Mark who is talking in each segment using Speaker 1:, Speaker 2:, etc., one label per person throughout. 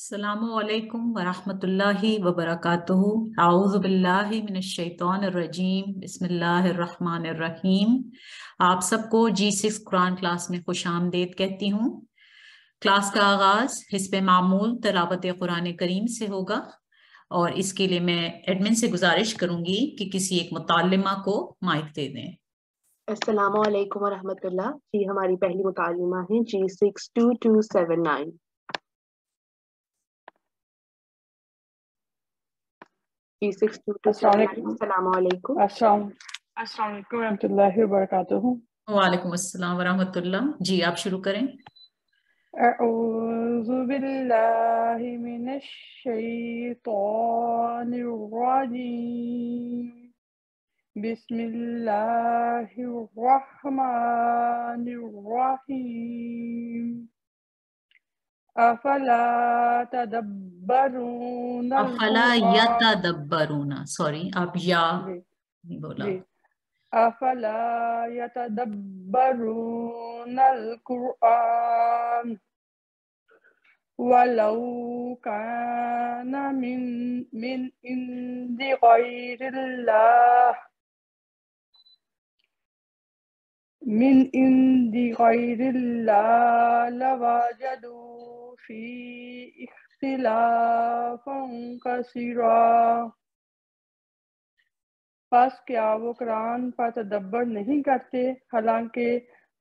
Speaker 1: Assalamualaikum
Speaker 2: warahmatullahi wabarakatuh. A'udhu billahi minash-shaytanir-rajim. बिस्मिल्लाहिर्रहमानिर्रहीम. आप सबको G6 कुरान क्लास में खुश आमदेद कहती हूँ क्लास का आगाज हिस्ब मामूल तलावत कुरान करीम से होगा और इसके लिए मैं एडमिन से गुजारिश करूंगी कि किसी एक मुतालिमा को माइक दे दें
Speaker 3: असलम वरहमतुल्लाह जी हमारी पहली मुतालिमा है
Speaker 1: G six two two seven nine
Speaker 4: वालेकुम
Speaker 2: अस्सलाम वरहमतुल्लाह जी आप शुरू करें
Speaker 4: أعوذ بالله من الشيطان الرجيم بسم الله الرحمن الرحيم أفلا تدبرون أفلا
Speaker 2: يتدبرون سوري आप या नहीं
Speaker 4: أفلا يتدبرون القرآن ولو كان من من عند غير الله من عند غير الله لوجدوا في اختلافا كثيرا पास क्या वो कुरान पर तदब्बर नहीं करते हालांकि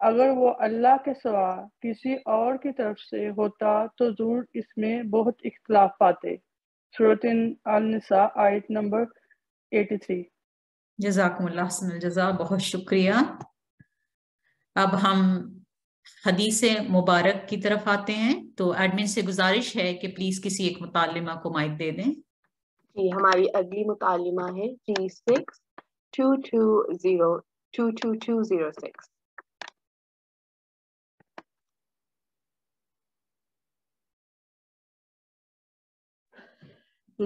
Speaker 4: अगर वो अल्लाह के सवा किसी और की तरफ से होता तो जरूर इसमें बहुत इख्तलाफ पाते सूरतिन अलनिसा आयत नंबर 83
Speaker 2: जजाकुम जजा
Speaker 4: बहुत शुक्रिया अब हम हदीस
Speaker 2: मुबारक की तरफ आते हैं तो एडमिन से गुजारिश है कि प्लीज किसी एक मुतालिमा को माइक दे दें
Speaker 3: जी हमारी अगली मुतालिमा है G six two two
Speaker 1: zero two two two zero six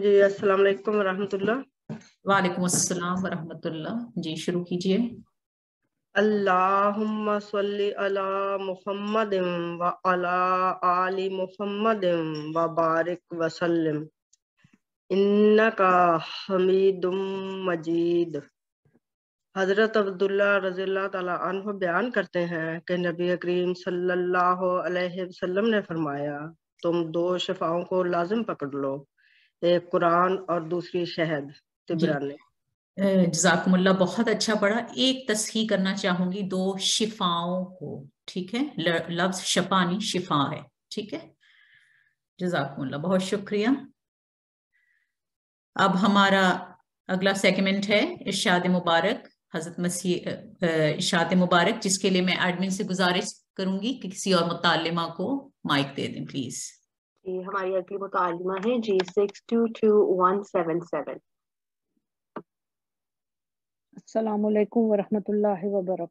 Speaker 5: जी असल वरहमत वालेकुम
Speaker 2: असल वरहमत जी शुरू कीजिए
Speaker 5: अल्लाहुम्मा सल्लि अला मुहम्मदिम
Speaker 4: हज़रत अब्दुल्ला रजील्ला तला बयान करते हैं कि नबी करीम सल्लल्लाहु
Speaker 5: अलैहि वसल्लम ने फरमाया तुम दो शफाओं को लाजम पकड़ लो
Speaker 2: एक कुरान और दूसरी शहद तिबरानी जजाकमल्ला बहुत अच्छा पढ़ा एक तस्ही करना चाहूंगी दो शिफाओं को ठीक है लफ्ज शपानी शिफा है ठीक है जजाकमल्ला बहुत शुक्रिया अब हमारा अगला सेगमेंट है इर्शाद मुबारक हजरत मसीह इर्शाद मुबारक जिसके लिए मैं एडमिन से गुजारिश करूंगी कि किसी और मुतालिमा को माइक दे दें प्लीज
Speaker 3: जी हमारी अगली मुतालिमा है G six
Speaker 6: two two one seven seven अस्सलाम वालेकुम वरहमतुल्लाहि व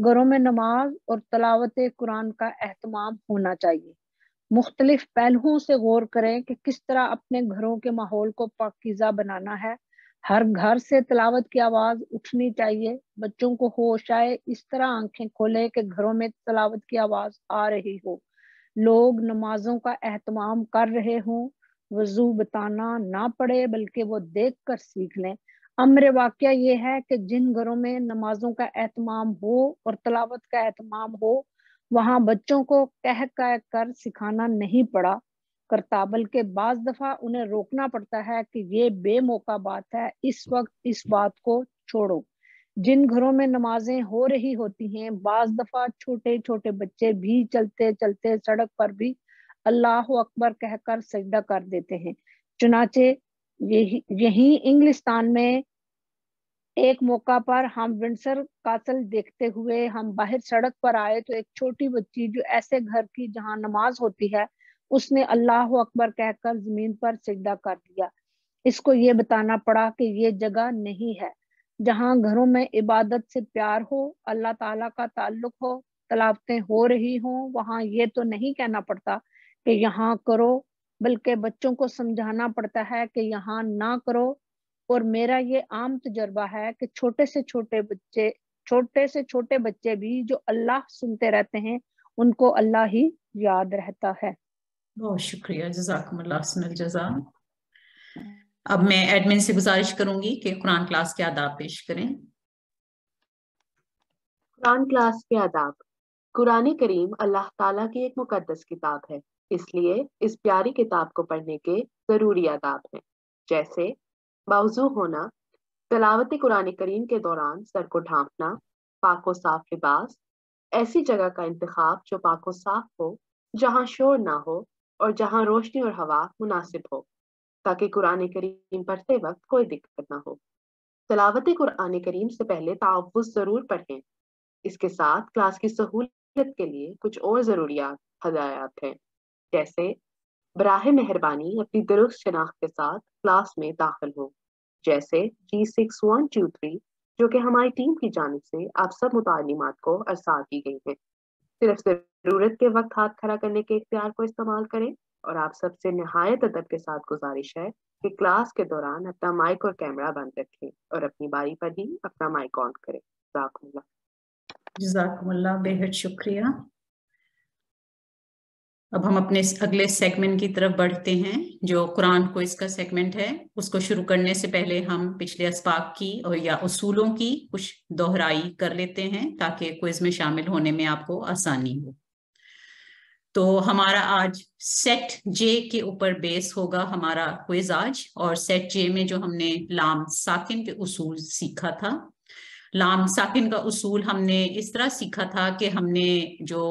Speaker 6: घरों में नमाज और तलावत कुरान का अहतमाम होना चाहिए मुख्तलिफ पहलुओं से गौर करें कि किस तरह अपने घरों के माहौल को पाकिज़ा बनाना है हर घर से तलावत की आवाज उठनी चाहिए बच्चों को होश आए इस तरह आंखें खोले कि घरों में तलावत की आवाज आ रही हो लोग नमाजों का एहतमाम कर रहे हों वजू बताना ना पड़े बल्कि वो देख कर सीख लें अम्र वाक्य ये है कि जिन घरों में नमाजों का एहतमाम हो और तलावत का एहतमाम हो वहां बच्चों को कह कह कर सिखाना नहीं पड़ा करता बल्कि बाद दफा उन्हें रोकना पड़ता है कि ये बेमौका बात है इस वक्त इस बात को छोड़ो जिन घरों में नमाजें हो रही होती हैं बाज दफा छोटे छोटे बच्चे भी चलते चलते सड़क पर भी अल्लाह अकबर कहकर सजदा कर देते हैं चुनाचे यही यही इंग्लिस्तान में एक मौका पर हम विंडसर कासल देखते हुए हम बाहर सड़क पर आए तो एक छोटी बच्ची जो ऐसे घर की जहां नमाज होती है उसने अल्लाह अकबर कहकर जमीन पर सिजदा कर दिया इसको ये बताना पड़ा कि ये जगह नहीं है जहाँ घरों में इबादत से प्यार हो अल्लाह ताला का ताल्लुक हो तलावतें हो रही हों वहां ये तो नहीं कहना पड़ता कि यहाँ करो बल्कि बच्चों को समझाना पड़ता है कि यहाँ ना करो और मेरा ये आम तजर्बा है कि छोटे से छोटे बच्चे छोटे से छोटे बच्चे भी जो अल्लाह सुनते रहते हैं उनको अल्लाह ही याद रहता है
Speaker 2: बहुत शुक्रिया जजाक जजा अब मैं एडमिन से गुजारिश करूंगी कि कुरान क्लास के आदाब पेश करें
Speaker 3: कुरान क्लास के आदाब कुरान करीम अल्लाह ताला की एक मुकदस किताब है इसलिए इस प्यारी किताब को पढ़ने के ज़रूरी आदाब हैं जैसे बावजू होना तलावत कुरान करीम के दौरान सर को ढांपना पाको साफ लिबास ऐसी जगह का इंतखब जो पाको साफ हो जहाँ शोर ना हो और जहां रोशनी और हवा मुनासिब हो ताकि कुरान करीम पढ़ते वक्त कोई दिक्कत ना हो तलावत कुरान करीम से पहले तहफ़ ज़रूर पढ़ें इसके साथ क्लास की सहूलियत के लिए कुछ और ज़रूरियात हदायत हैं जैसे बराह मेहरबानी अपनी दुरुस्त शनाख्त के साथ क्लास में दाखिल हो जैसे G six one two three जो कि हमारी टीम की जानब से आप सब मुतालिमात को अरसा की गई है सिर्फ जरूरत के वक्त हाथ खड़ा करने के इख्तियार को इस्तेमाल करें और आप सबसे नहायत अदब के साथ गुजारिश है कि क्लास के दौरान अपना माइक और कैमरा बंद रखें और अपनी बारी पर ही अपना माइक ऑन करें
Speaker 2: जजाकमुल्ला बेहद शुक्रिया अब हम अपने अगले सेगमेंट की तरफ बढ़ते हैं जो कुरान को इसका सेगमेंट है उसको शुरू करने से पहले हम पिछले इस्पाक की और या उसूलों की कुछ दोहराई कर लेते हैं ताकि क्विज में शामिल होने में आपको आसानी हो तो हमारा आज सेट जे के ऊपर बेस होगा हमारा क्विज आज और सेट जे में जो हमने लाम साकिन के उसूल सीखा था लाम साकिन का उसूल हमने इस तरह सीखा था कि हमने जो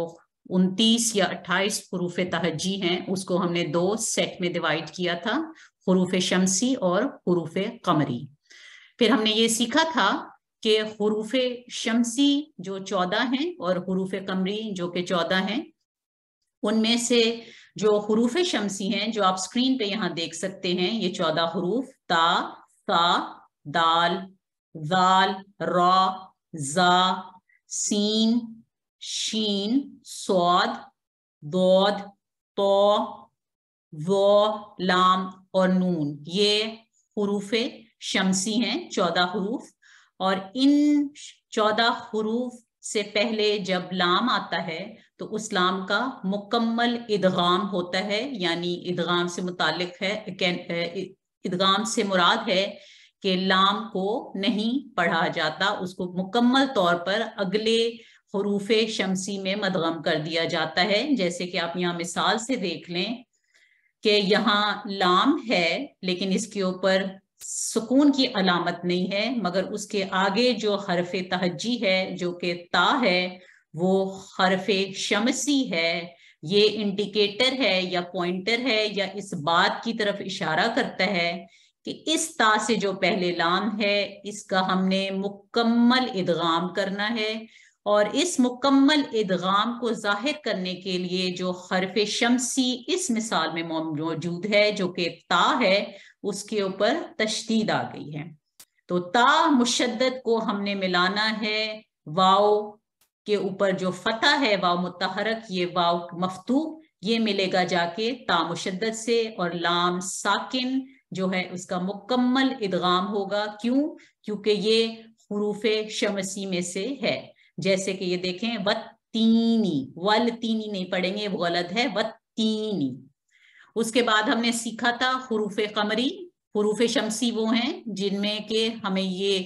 Speaker 2: उनतीस या अट्ठाईस हरूफ तहजी हैं उसको हमने दो सेट में डिवाइड किया था हरूफ शमसी और हरूफ कमरी फिर हमने ये सीखा था कि हरूफ शमसी जो चौदह हैं और हरूफ कमरी जो कि चौदह हैं उनमें से जो हरूफ शमसी हैं जो आप स्क्रीन पे यहाँ देख सकते हैं ये चौदह हरूफ ता सा दाल दाल रॉ जा सीन शीन सौद दौद तो वो लाम और नून ये हरूफ शमसी हैं चौदह हरूफ और इन चौदह हरूफ से पहले जब लाम आता है तो उस लाम का मुकम्मल इदगाम होता है यानी इदगाम से मुतालिक है इदगाम से मुराद है कि लाम को नहीं पढ़ा जाता उसको मुकम्मल तौर पर अगले हरूफ शमसी में मदगम कर दिया जाता है जैसे कि आप यहाँ मिसाल से देख लें कि यहाँ लाम है लेकिन इसके ऊपर सुकून की अलामत नहीं है मगर उसके आगे जो हरफ तहजी है जो कि ता है वो हरफ शमसी है ये इंडिकेटर है या पॉइंटर है या इस बात की तरफ इशारा करता है कि इस ता से जो पहले लाम है इसका हमने मुकम्मल इदगाम करना है और इस मुकम्मल इदगाम को जाहिर करने के लिए जो हरफ शमसी इस मिसाल में मौजूद है जो कि ता है उसके ऊपर तशदीद आ गई है तो ता मुशद्दत को हमने मिलाना है वाओ के ऊपर जो फतह है वाओ मुतहरक ये वाव मफतू ये मिलेगा जाके ता मुशद्दत से और लाम साकिन जो है उसका मुकम्मल इदगाम होगा क्यों क्योंकि ये हरूफ शमसी में से है जैसे कि ये देखें वत्तीनी वल तीनी नहीं पढ़ेंगे वो गलत है वत्तीनी उसके बाद हमने सीखा था हरूफ कमरी हरूफ शमसी वो हैं जिनमें के हमें ये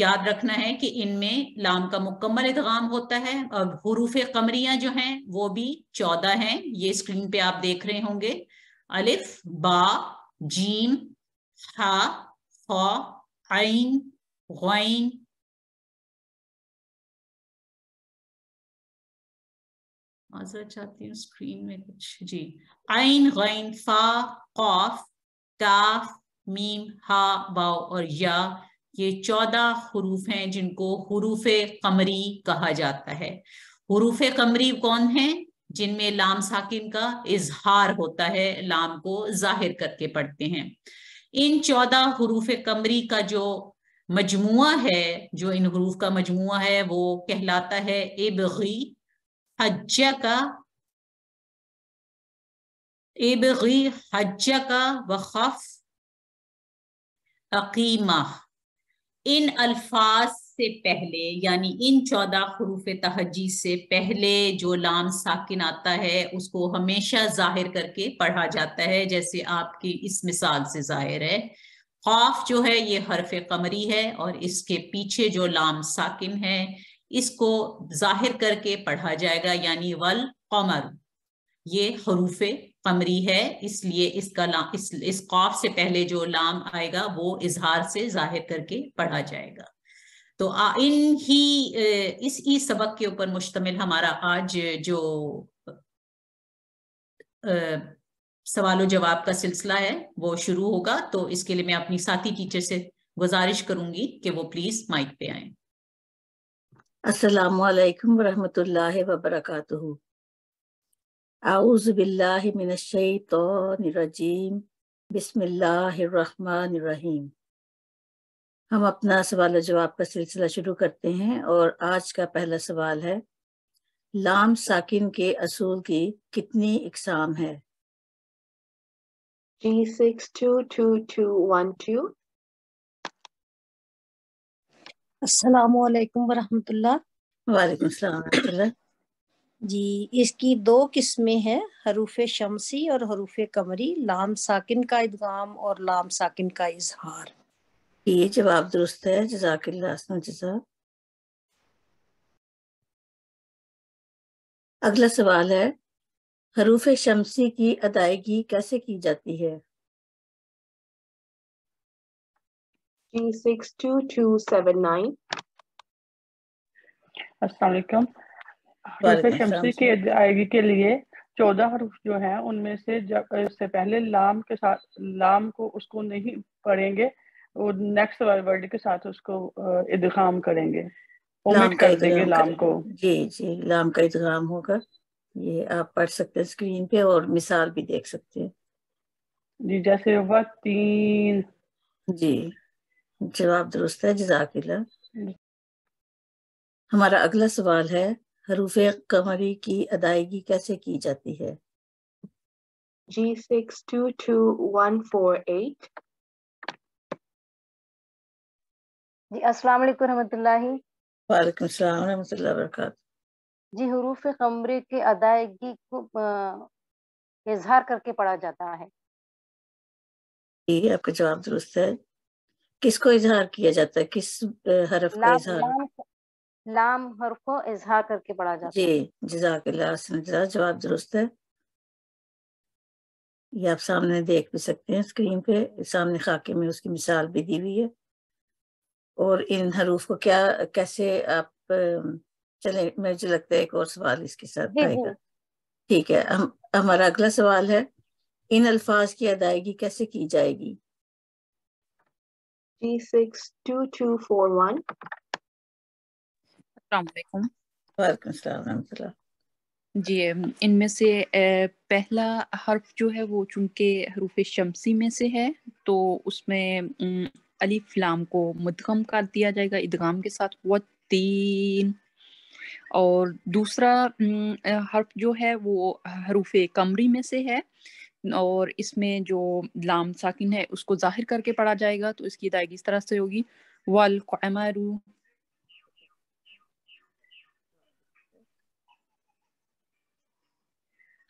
Speaker 2: याद रखना है कि इनमें लाम का मुकम्मल इदगाम होता है और हरूफ कमरिया जो हैं वो भी चौदह हैं ये स्क्रीन पे आप देख रहे होंगे अलिफ बा जीम हा खा आइन
Speaker 1: गइन
Speaker 2: माजरत चाहती हूँ स्क्रीन में कुछ जी आइन गैन फा कौफ ताफ मीम हा बाओ और या ये चौदह हरूफ हैं जिनको हरूफ कमरी कहा जाता है हरूफ कमरी कौन है जिनमें लाम साकिन का इजहार होता है लाम को जाहिर करके पढ़ते हैं इन चौदह हरूफ कमरी का जो मजमु है जो इन हरूफ का मजमु है वो कहलाता है इबगी हज्जक इबगी हज्जक वखफ अकीमा इन अल्फाज से पहले यानी इन चौदह हरूफ तहजी से पहले जो लाम साकिन आता है उसको हमेशा जाहिर करके पढ़ा जाता है जैसे आपकी इस मिसाल से जाहिर है खौफ जो है ये हरफ कमरी है और इसके पीछे जो लाम साकिन है इसको जाहिर करके पढ़ा जाएगा यानी वल कमर ये हरूफ कमरी है इसलिए इसका ला, इस, इस कौफ से पहले जो लाम आएगा वो इजहार से जाहिर करके पढ़ा जाएगा तो इन ही इस ई सबक के ऊपर मुश्तमिल हमारा आज जो सवाल जवाब का सिलसिला है वो शुरू होगा तो इसके लिए मैं अपनी साथी टीचर से गुजारिश करूंगी कि वो प्लीज माइक पे आए
Speaker 7: असलकम वरहमतुल्लाहि वबरकातुहु आउज़ बिल्लाहि हम अपना सवाल जवाब का सिलसिला शुरू करते हैं और आज का पहला सवाल है लाम साकिन के असूल की कितनी इकसाम है G six two two two one two अस्सलाम वालेकुम
Speaker 6: जी इसकी दो किस्में हैं हरूफ शमसी और हरूफ कमरी लाम साकिन का इदगाम और लाम साकिन का इजहार
Speaker 7: ये जवाब दुरुस्त है जजाक जजा अगला सवाल है हरूफ शमसी की अदायगी कैसे की जाती है
Speaker 4: आएगी के लिए चौदह हरूफ जो हैं उनमें से जब इससे पहले लाम के साथ लाम को उसको नहीं पढ़ेंगे वो नेक्स्ट वर्ड के साथ उसको इदगाम करेंगे ओमिट कर देंगे लाम को जी
Speaker 7: जी लाम का इदगाम होगा ये आप पढ़ सकते हैं स्क्रीन पे और मिसाल भी देख सकते हैं जी जैसे वक्त तीन जी जवाब दुरुस्त है जजाकिल्ला हम्म। हमारा अगला सवाल है हरूफ कमरी की अदायगी कैसे की जाती है G six two two one four eight जी अस्सलाम वालेकुम रहमतुल्लाहि
Speaker 1: वालेकुम सलाम रहमतुल्लाहि वबरकात
Speaker 7: जी हरूफ कमरी के अदायगी को इजहार करके पढ़ा जाता है जी आपका जवाब दुरुस्त है किसको इजहार किया जाता है किस हरफ का इजहार
Speaker 6: लाम, हरफ को इजहार करके पढ़ा जाता जी
Speaker 7: जजाक जवाब दुरुस्त है ये आप सामने देख भी सकते हैं स्क्रीन पे सामने खाके में उसकी मिसाल भी दी हुई है और इन हरूफ को क्या कैसे आप चले मुझे लगता है एक और सवाल इसके साथ आएगा ठीक है हम हमारा अगला सवाल है इन अल्फाज की अदायगी कैसे की जाएगी जी
Speaker 6: इनमें से पहला हर्फ जो है वो चूंकि हरूफ शमसी में से है तो उसमें अली फ्लाम को मुदगम काट दिया जाएगा इदगाम के साथ व तीन और दूसरा हर्फ जो है वो हरूफ कमरी में से है और इसमें जो लाम साकिन है उसको जाहिर करके पढ़ा जाएगा तो इसकी अदायगी इस तरह से होगी वल कमरू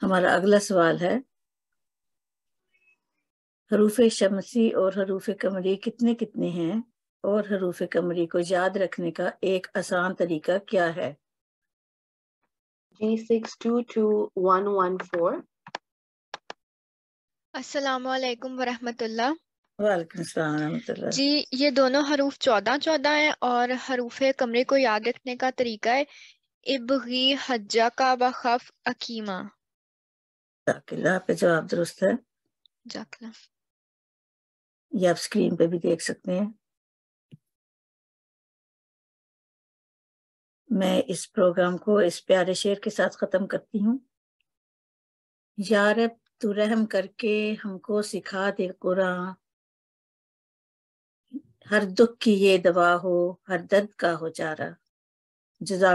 Speaker 7: हमारा अगला सवाल है हरूफ शमसी और हरूफ कमरी कितने कितने हैं और हरूफ कमरी को याद रखने का एक आसान तरीका क्या है G six two two one one four
Speaker 1: अस्सलाम
Speaker 6: वालेकुम वरहमतुल्लाह जी ये दोनों हरूफ चौदह चौदह हैं और हरूफ कमरे को याद रखने का तरीका है इबगी हज्जा का बखफ अकीमा
Speaker 7: पे जवाब दुरुस्त है
Speaker 6: जाकला
Speaker 1: ये आप स्क्रीन पे भी देख सकते हैं
Speaker 7: मैं इस प्रोग्राम को इस प्यारे शेर के साथ खत्म करती हूँ यार तू रहम करके हमको सिखा दे कुरान हर दुख की ये दवा हो हर दर्द का हो चारा रहा जजा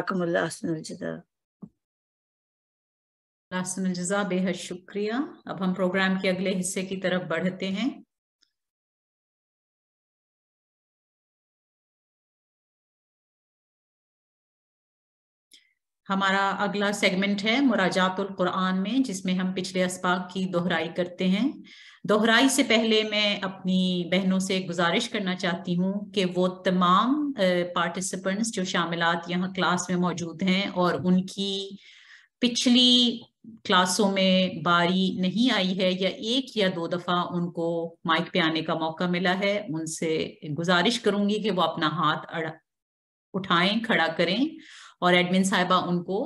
Speaker 2: बेहद शुक्रिया अब हम प्रोग्राम के अगले हिस्से की तरफ
Speaker 1: बढ़ते हैं
Speaker 2: हमारा अगला सेगमेंट है मुराजातुल कुरान में जिसमें हम पिछले इस्पाक की दोहराई करते हैं दोहराई से पहले मैं अपनी बहनों से गुजारिश करना चाहती हूँ कि वो तमाम पार्टिसिपेंट्स जो शामिलात यहाँ क्लास में मौजूद हैं और उनकी पिछली क्लासों में बारी नहीं आई है या एक या दो दफ़ा उनको माइक पे आने का मौका मिला है उनसे गुजारिश करूंगी कि वो अपना हाथ उठाएं खड़ा करें और एडमिन साहिबा उनको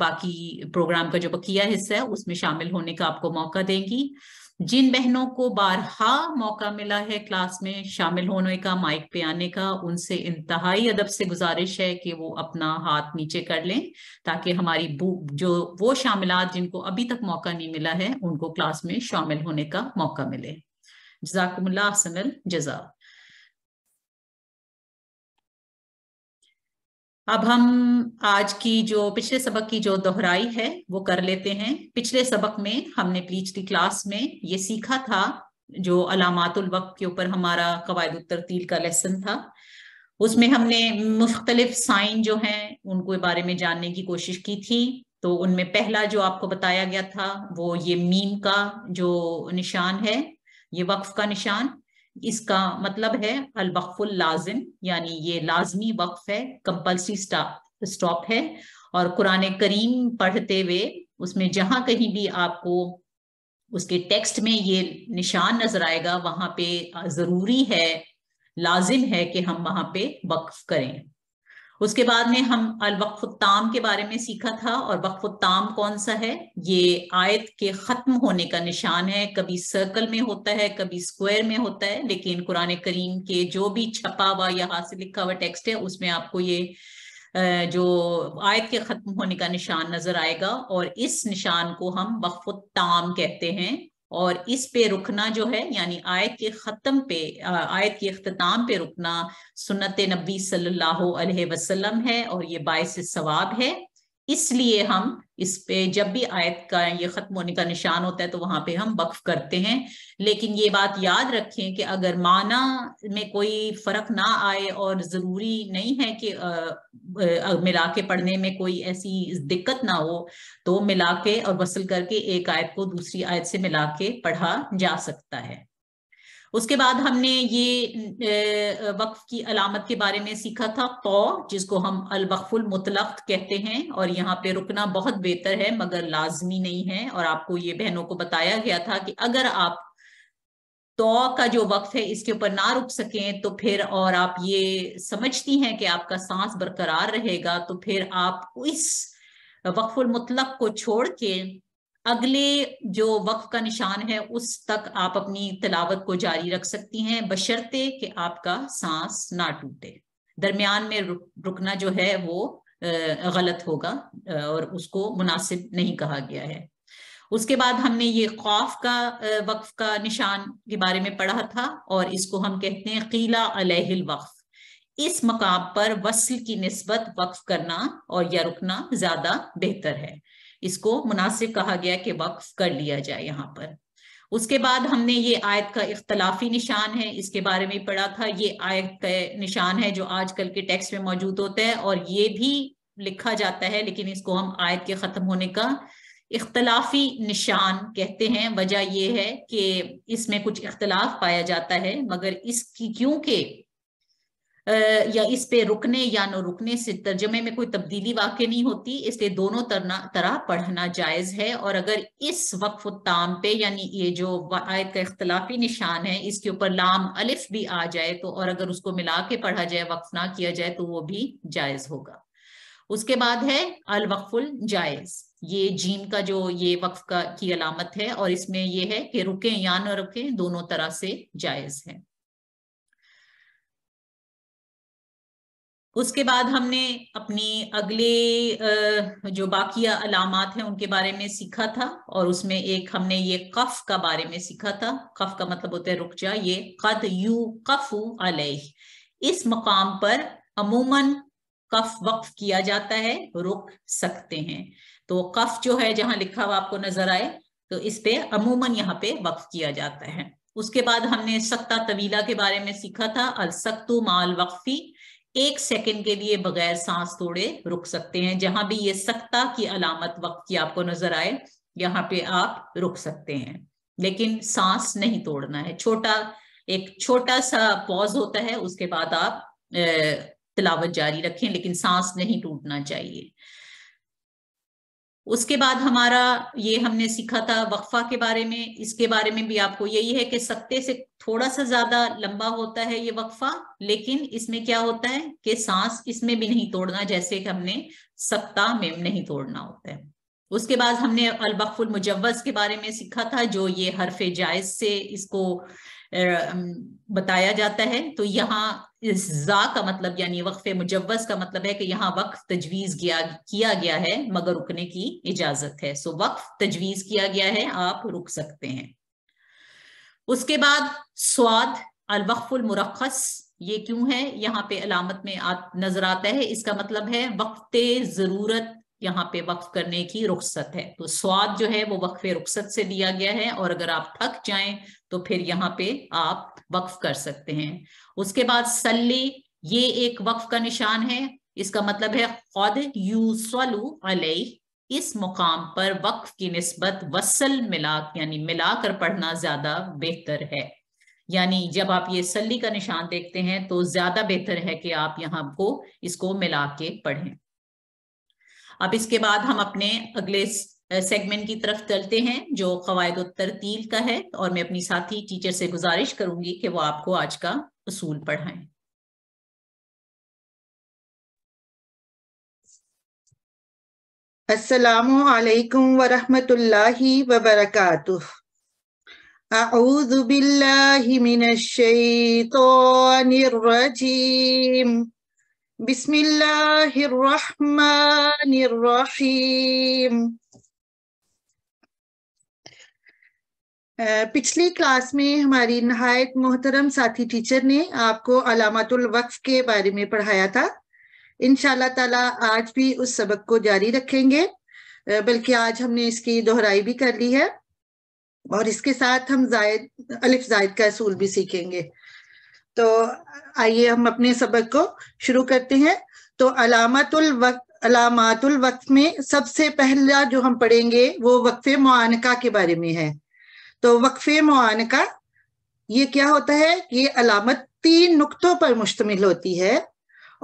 Speaker 2: बाकी प्रोग्राम का जो बकिया हिस्सा है उसमें शामिल होने का आपको मौका देंगी जिन बहनों को बारहा मौका मिला है क्लास में शामिल होने का माइक पे आने का उनसे इंतहाई अदब से गुजारिश है कि वो अपना हाथ नीचे कर लें ताकि हमारी जो वो शामिलात जिनको अभी तक मौका नहीं मिला है उनको क्लास में शामिल होने का मौका मिले जजाकमल्ला असल जजा अब हम आज की जो पिछले सबक की जो दोहराई है वो कर लेते हैं पिछले सबक में हमने पिछली क्लास में ये सीखा था जो अलामातुल वक्त के ऊपर हमारा कवायद तरतील का लेसन था उसमें हमने मुख्तलिफ साइन जो हैं उनको बारे में जानने की कोशिश की थी तो उनमें पहला जो आपको बताया गया था वो ये मीम का जो निशान है ये वक्फ का निशान इसका मतलब है अल लाजिम यानी ये लाजमी वक्फ है कंपल्सरी स्टॉप है और कुरान करीम पढ़ते हुए उसमें जहां कहीं भी आपको उसके टेक्स्ट में ये निशान नजर आएगा वहां पे जरूरी है लाजिम है कि हम वहां पे वक्फ करें उसके बाद में हम अल वक्फुत्ताम के बारे में सीखा था और वक्फुत्ताम कौन सा है ये आयत के खत्म होने का निशान है कभी सर्कल में होता है कभी स्क्वायर में होता है लेकिन कुरान करीम के जो भी छपा हुआ या हाथ से लिखा हुआ टेक्स्ट है उसमें आपको ये जो आयत के खत्म होने का निशान नजर आएगा और इस निशान को हम वक्फुत्ताम कहते हैं और इस पे रुकना जो है यानी आयत के ख़त्म पे आयत के अख्ताम पे रुकना सुनत नबी सल्लल्लाहु अलैहि वसल्लम है और ये बायस सवाब है इसलिए हम इस पे जब भी आयत का ये खत्म होने का निशान होता है तो वहां पे हम वक्फ करते हैं लेकिन ये बात याद रखें कि अगर माना में कोई फर्क ना आए और जरूरी नहीं है कि मिला के पढ़ने में कोई ऐसी दिक्कत ना हो तो मिला के और वसल करके एक आयत को दूसरी आयत से मिला के पढ़ा जा सकता है उसके बाद हमने ये वक्फ की अलामत के बारे में सीखा था तो जिसको हम अलवकफुल मुतलक कहते हैं और यहाँ पे रुकना बहुत बेहतर है मगर लाजमी नहीं है और आपको ये बहनों को बताया गया था कि अगर आप तो का जो वक्त है इसके ऊपर ना रुक सकें तो फिर और आप ये समझती हैं कि आपका सांस बरकरार रहेगा तो फिर आप इस वक्फुल मुतलक को छोड़ के अगले जो वक्फ का निशान है उस तक आप अपनी तलावत को जारी रख सकती हैं बशर्ते कि आपका सांस ना टूटे दरमियान में रुकना जो है वो गलत होगा और उसको मुनासिब नहीं कहा गया है उसके बाद हमने ये खौफ का वक्फ का निशान के बारे में पढ़ा था और इसको हम कहते हैं कीला अलहिल वक्फ इस मकाम पर वसल की नस्बत वक्फ करना और या रुकना ज्यादा बेहतर है इसको मुनासिब कहा गया कि वक्फ कर लिया जाए यहाँ पर उसके बाद हमने ये आयत का इख्तलाफी निशान है इसके बारे में पढ़ा था ये आयत का निशान है जो आजकल के टेक्स्ट में मौजूद होता है और ये भी लिखा जाता है लेकिन इसको हम आयत के ख़त्म होने का इख्तलाफी निशान कहते हैं वजह यह है कि इसमें कुछ इख्तलाफ पाया जाता है मगर इसकी क्योंकि या इस पे रुकने या न रुकने से तर्जमे में कोई तब्दीली वाकई नहीं होती इसलिए दोनों तरह तरह पढ़ना जायज है और अगर इस वक्फ ताम पे यानी ये जो आयत का इख्तलाफी निशान है इसके ऊपर लाम अलिफ भी आ जाए तो और अगर उसको मिला के पढ़ा जाए वक्फ ना किया जाए तो वो भी जायज होगा उसके बाद है अलवकफुल जायज ये जीम का जो ये वक्फ का की अलामत है और इसमें यह है कि रुके या न रुके दोनों तरह से जायज है उसके बाद हमने अपनी अगले जो बाकी अलामत हैं उनके बारे में सीखा था और उसमें एक हमने ये कफ का बारे में सीखा था कफ का मतलब होता है रुक जा ये कद यू कफ अलह इस मकाम पर अमूमन कफ वक्फ किया जाता है रुक सकते हैं तो कफ जो है जहां लिखा हुआ आपको नजर आए तो इस पे अमूमन यहाँ पे वक्फ किया जाता है उसके बाद हमने सख्ता तवीला के बारे में सीखा था अल माल वक्फी एक सेकंड के लिए बगैर सांस तोड़े रुक सकते हैं जहां भी ये सख्ता की अलामत वक्त की आपको नजर आए यहाँ पे आप रुक सकते हैं लेकिन सांस नहीं तोड़ना है छोटा एक छोटा सा पॉज होता है उसके बाद आप तिलावत जारी रखें लेकिन सांस नहीं टूटना चाहिए उसके बाद हमारा ये हमने सीखा था वक्फा के बारे में इसके बारे में भी आपको यही है कि सत्ते से थोड़ा सा ज्यादा लंबा होता है ये वक्फा लेकिन इसमें क्या होता है कि सांस इसमें भी नहीं तोड़ना जैसे कि हमने सत्ता में नहीं तोड़ना होता है उसके बाद हमने अलबकफुल मुजवज के बारे में सीखा था जो ये हरफ जायज से इसको बताया जाता है तो यहाँ इस जा का मतलब यानी वक्फ मुजवस का मतलब है कि यहाँ वक्फ तजवीज किया किया गया है मगर रुकने की इजाजत है सो वक्फ तजवीज किया गया है आप रुक सकते हैं उसके बाद स्वाद अलवक्फुलमरखस ये क्यों है यहाँ पे अलामत में आ, नजर आता है इसका मतलब है वक्त जरूरत यहाँ पे वक्फ करने की रुख्सत है तो स्वाद जो है वो वक्फ रुख्सत से दिया गया है और अगर आप थक जाएं तो फिर यहाँ पे आप वक्फ कर सकते हैं उसके बाद सल्ली ये एक वक्फ का निशान है इसका मतलब है खुद यूसलू इस मुकाम पर वक्फ की नस्बत वसल मिला यानी मिलाकर पढ़ना ज्यादा बेहतर है यानी जब आप ये सल्ली का निशान देखते हैं तो ज्यादा बेहतर है कि आप यहाँ को इसको मिला के पढ़ें अब इसके बाद हम अपने अगले सेगमेंट की तरफ चलते हैं जो कवायद तरतील का है और मैं अपनी साथी टीचर से गुजारिश करूंगी कि वो आपको आज का असूल पढ़ाएं
Speaker 1: अस्सलाम
Speaker 5: वालेकुम व रहमतुल्लाहि पिछली क्लास में हमारी नहायत मोहतरम साथी टीचर ने आपको अलामतुल वक्फ के बारे में पढ़ाया था इन ताला आज भी उस सबक को जारी रखेंगे बल्कि आज हमने इसकी दोहराई भी कर ली है और इसके साथ हम जायद अलिफ जायद का असूल भी सीखेंगे तो आइए हम अपने सबक को शुरू करते हैं तो अलामतुल वक्त अलामतुल वक्त में सबसे पहला जो हम पढ़ेंगे वो वक्फ मुआनका के बारे में है तो वक्फे मान का ये क्या होता है ये अलामत तीन नुकतों पर मुश्तमिल होती है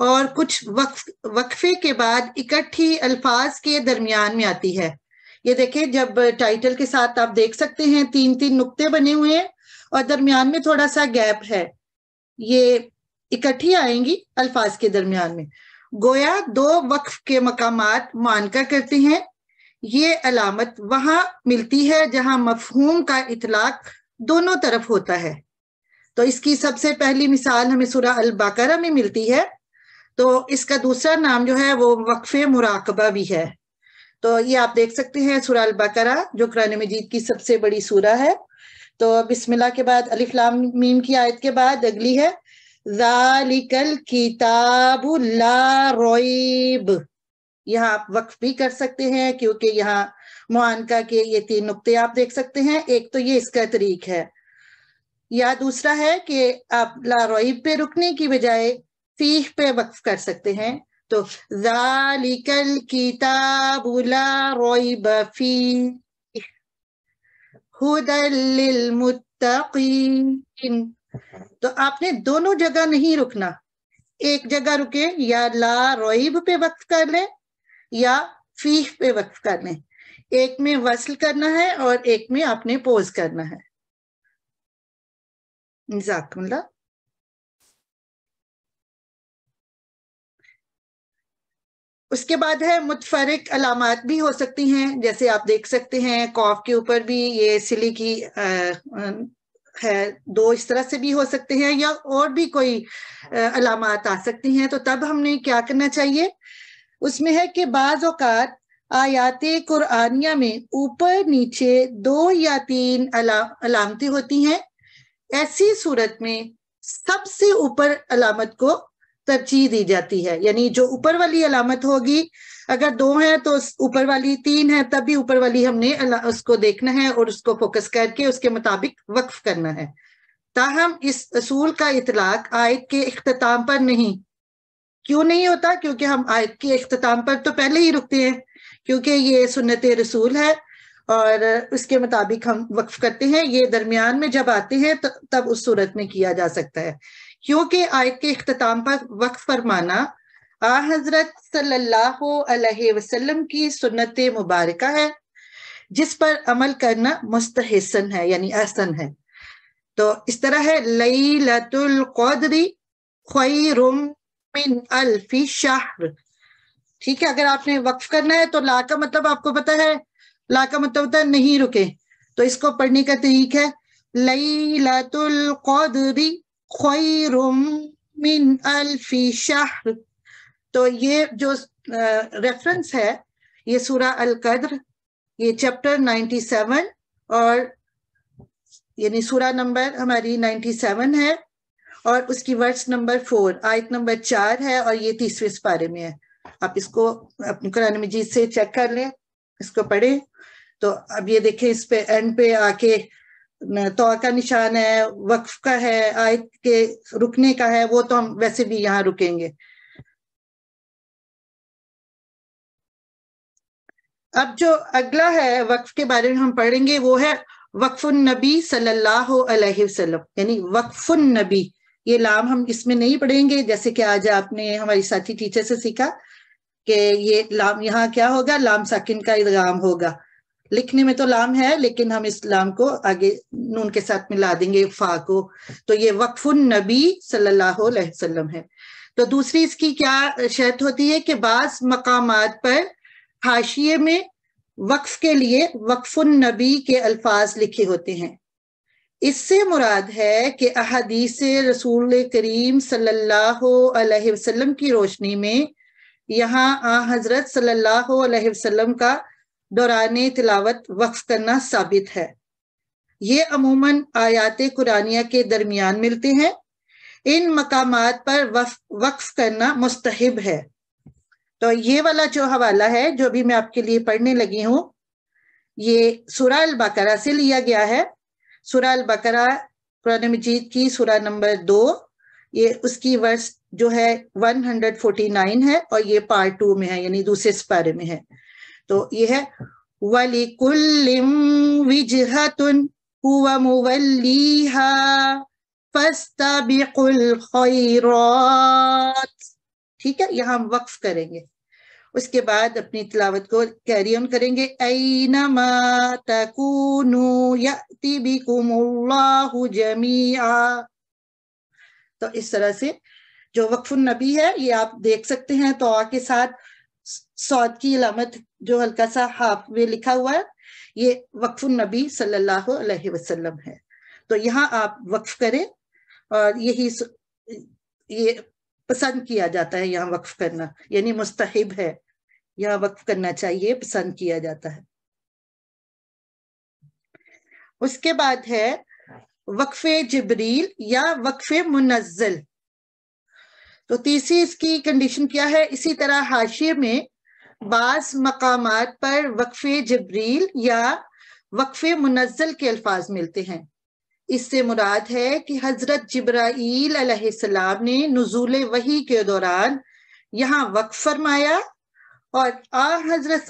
Speaker 5: और कुछ वक्फ वक्फे के बाद इकट्ठी अल्फाज के दरमियान में आती है ये देखें जब टाइटल के साथ आप देख सकते हैं तीन तीन नुकते बने हुए हैं और दरमियान में थोड़ा सा गैप है ये इकट्ठी आएंगी अल्फाज के दरमियान में गोया दो वक्फ के मकाम मानकर करते हैं ये अलामत वहां मिलती है जहां मफहूम का इतलाक दोनों तरफ होता है तो इसकी सबसे पहली मिसाल हमें सूरा अल बकरा में मिलती है तो इसका दूसरा नाम जो है वो वक्फे मुराकबा भी है तो ये आप देख सकते हैं सुरा अल बकरा जो कुरान मजीद की सबसे बड़ी सूरा है तो बिस्मिल्लाह के बाद लाम मीम की आयत के बाद अगली है जालिकल किताबुल्ला रोइब यहाँ आप वक्फ भी कर सकते हैं क्योंकि यहाँ मुआनका के ये तीन नुकते आप देख सकते हैं एक तो ये इसका तरीक है या दूसरा है कि आप लारोब पे रुकने की बजाय फीह पे वक्फ कर सकते हैं तो जालिकल किताबुला रोइब फी हुदल मुत्तकीन तो आपने दोनों जगह नहीं रुकना एक जगह रुके या ला रोइब पे वक्त कर ले या फीह पे वक्फ करने एक में वसल करना है और एक में आपने पोज करना है
Speaker 1: जाकुल्ला
Speaker 5: उसके बाद है मुतफरक अलामत भी हो सकती हैं जैसे आप देख सकते हैं कॉफ के ऊपर भी ये सिली की आ, है दो इस तरह से भी हो सकते हैं या और भी कोई अलामत आ सकती हैं तो तब हमने क्या करना चाहिए उसमें है कि बाज अवत आयात कुरानिया में ऊपर नीचे दो या तीन अला, होती हैं ऐसी सूरत में सबसे ऊपर अलामत को तरजीह दी जाती है यानी जो ऊपर वाली अलामत होगी अगर दो है तो ऊपर वाली तीन है तब भी ऊपर वाली हमने उसको देखना है और उसको फोकस करके उसके मुताबिक वक्फ करना है ताहम इस असूल का इतलाक आयत के अख्ताम पर नहीं क्यों नहीं होता क्योंकि हम आयत के अख्ताम पर तो पहले ही रुकते हैं क्योंकि ये सुनत रसूल है और उसके मुताबिक हम वक्फ करते हैं ये दरमियान में जब आते हैं तो, तब उस सूरत में किया जा सकता है क्योंकि आयत के अख्ताम पर वक्फ फरमाना आ हजरत अलैहि वसल्लम की सुनत मुबारक है जिस पर अमल करना मुस्तहसन है यानी आसन है तो इस तरह है लई लतुल कौदरी ख्वाई रुम मिन अल्फी शहर ठीक है अगर आपने वक्फ करना है तो ला का मतलब आपको पता है ला का मतलब होता है नहीं रुके तो इसको पढ़ने का तरीक है लई क़द्री खैरुम मिन अल्फी शहर तो ये जो रेफरेंस है ये सूरा अल कद्र ये चैप्टर 97 और यानी सूरा नंबर हमारी 97 है और उसकी वर्ष नंबर फोर आयत नंबर चार है और ये तीसरे पारे में है आप इसको अपने कुरान मजीद से चेक कर लें इसको पढ़ें तो अब ये देखें इस पे एंड पे आके तो का निशान है वक्फ का है आयत के रुकने का है वो तो हम वैसे भी यहाँ रुकेंगे अब जो अगला है वक्फ के बारे में हम पढ़ेंगे वो है वक्फ नबी सल्लल्लाहु अलैहि वसल्लम यानी वक्फ नबी ये लाम हम इसमें नहीं पढ़ेंगे जैसे कि आज आपने हमारी साथी टीचर से सीखा कि ये लाम यहाँ क्या होगा लाम साकिन का इदगाम होगा लिखने में तो लाम है लेकिन हम इस लाम को आगे नून के साथ मिला देंगे फा को तो ये वक्फुन नबी सल्लल्लाहु अलैहि वसल्लम है तो दूसरी इसकी क्या शर्त होती है कि बास मकाम पर हाशिए में वक्फ के लिए वक्फुन नबी के अल्फाज लिखे होते हैं इससे मुराद है कि अहदीस रसूल करीम सल्लल्लाहु अलैहि वसल्लम की रोशनी में यहाँ आ हजरत सल्लल्लाहु अलैहि वसल्लम का दौरान तिलावत वक्फ करना साबित है ये अमूमन आयात कुरानिया के दरमियान मिलते हैं इन मकाम पर वक्फ, वक्फ करना मुस्तहब है तो ये वाला जो हवाला है जो भी मैं आपके लिए पढ़ने लगी हूँ ये सुरा अल बकरा से लिया गया है सुरा अल बकरा कुरान मजीद की सुरा नंबर दो ये उसकी वर्स जो है 149 है और ये पार्ट टू में है यानी दूसरे पारे में है तो ये है कुल्लिम विजहतुन हुवा मुवल्लीहा फस्ताबिकुल खैरात ठीक है यहां हम वक्फ करेंगे उसके बाद अपनी तिलावत को कैरी ऑन करेंगे तो इस तरह से जो वक्फुन नबी है ये आप देख सकते हैं तो के साथ सौद की अलामत जो हल्का सा हाफ में लिखा हुआ है ये वक्फुन नबी सल्लल्लाहु अलैहि वसल्लम है तो यहाँ आप वक्फ करें और यही ये पसंद किया जाता है यहाँ वक्फ करना यानी मुस्तहिब है यहाँ वक्फ करना चाहिए पसंद किया जाता है उसके बाद है वक्फ जबरील या वक्फ मुनजल तो तीसरी इसकी कंडीशन क्या है इसी तरह हाशिए में बास मकाम पर वक्फ जबरील या वक्फ मुनजल के अल्फाज मिलते हैं इससे मुराद है कि हजरत जब्राईल ने नजूल वही के दौरान यहाँ वक्त फरमाया और आ हजरत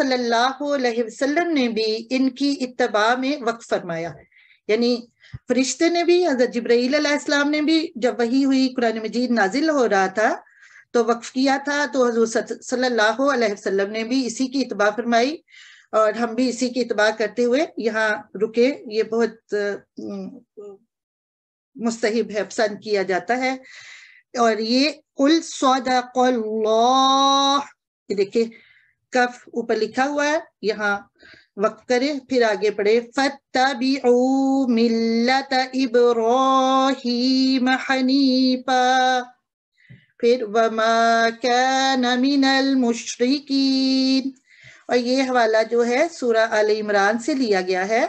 Speaker 5: सल्लाम ने भी इनकी इतबा में वक्फ फरमाया यानी फरिश्ते ने भी हजरत जब्राईलम ने भी जब वही हुई कुरान मजीद नाजिल हो रहा था तो वक्फ किया था तो हजूर सल्लाम ने भी इसी की इतबा फरमाई और हम भी इसी की इतबा करते हुए यहाँ रुके ये बहुत मुस्तहिब है पसंद किया जाता है और ये कुल सौदा ये देखिए कफ ऊपर लिखा हुआ है यहाँ वक्त करे फिर आगे पढ़े फतबी मिल्लत इब्राहिम हनीफा फिर वमा कैन मिनल मुशरकिन और ये हवाला जो है सूरा आल इमरान से लिया गया है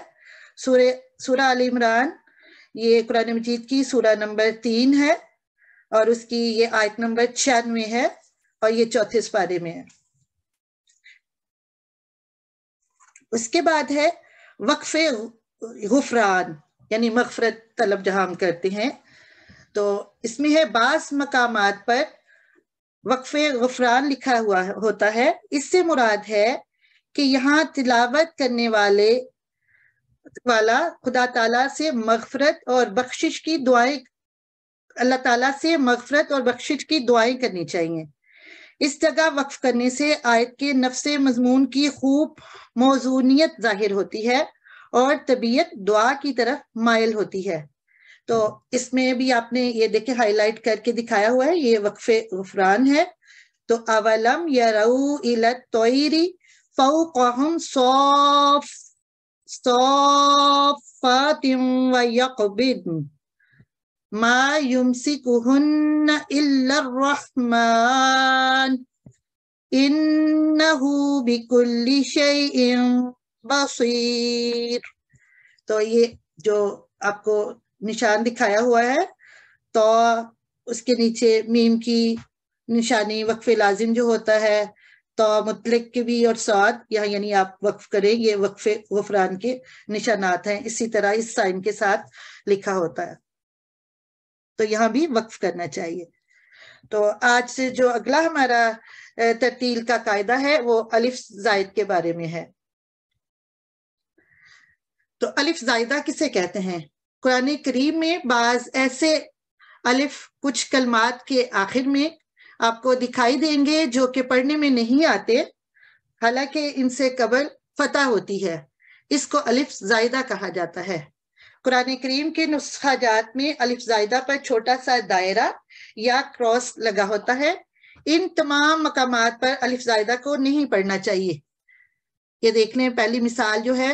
Speaker 5: सूर्य सूरा आल इमरान ये कुरान मजीद की सूरा नंबर तीन है और उसकी ये आयत नंबर छियानवे है और ये चौथे पारे में है उसके बाद है वक्फे गुफरान यानी मगफरत तलब जहां हम करते हैं तो इसमें है बास मकाम पर वक्फे गुफरान लिखा हुआ होता है इससे मुराद है कि यहाँ तिलावत करने वाले वाला खुदा ताला से मगफरत और बख्शिश की दुआएं अल्लाह ताला से मगफरत और बख्शिश की दुआएं करनी चाहिए इस जगह वक्फ करने से आयत के नफ्स मजमून की खूब मौजूनीत जाहिर होती है और तबीयत दुआ की तरफ मायल होती है तो इसमें भी आपने ये देखे हाईलाइट करके दिखाया हुआ है ये वक्फ गफरान है तो अवलम रऊ इलत तोरी فوقهم صاف صافات ويقبضن ما يمسكهن إلا الرحمن إنه بكل شيء بصير तो ये जो आपको निशान दिखाया हुआ है तो उसके नीचे मीम की निशानी वक्फ लाजिम जो होता है तो मुतलक के भी और साथ या यानी आप वक्फ करें ये वक्फे वफरान के निशानात हैं इसी तरह इस साइन के साथ लिखा होता है तो यहाँ भी वक्फ करना चाहिए तो आज से जो अगला हमारा तरतील का कायदा है वो अलिफ जायद के बारे में है तो अलिफ जायदा किसे कहते हैं कुरान करीम में बाज ऐसे अलिफ कुछ कलमात के आखिर में आपको दिखाई देंगे जो कि पढ़ने में नहीं आते हालांकि इनसे कबल फतह होती है इसको अलिफ जायदा कहा जाता है कुरान करीम के नुस्खा जात में अलिफ जायदा पर छोटा सा दायरा या क्रॉस लगा होता है इन तमाम मकाम पर अलिफ जायदा को नहीं पढ़ना चाहिए ये देखने पहली मिसाल जो है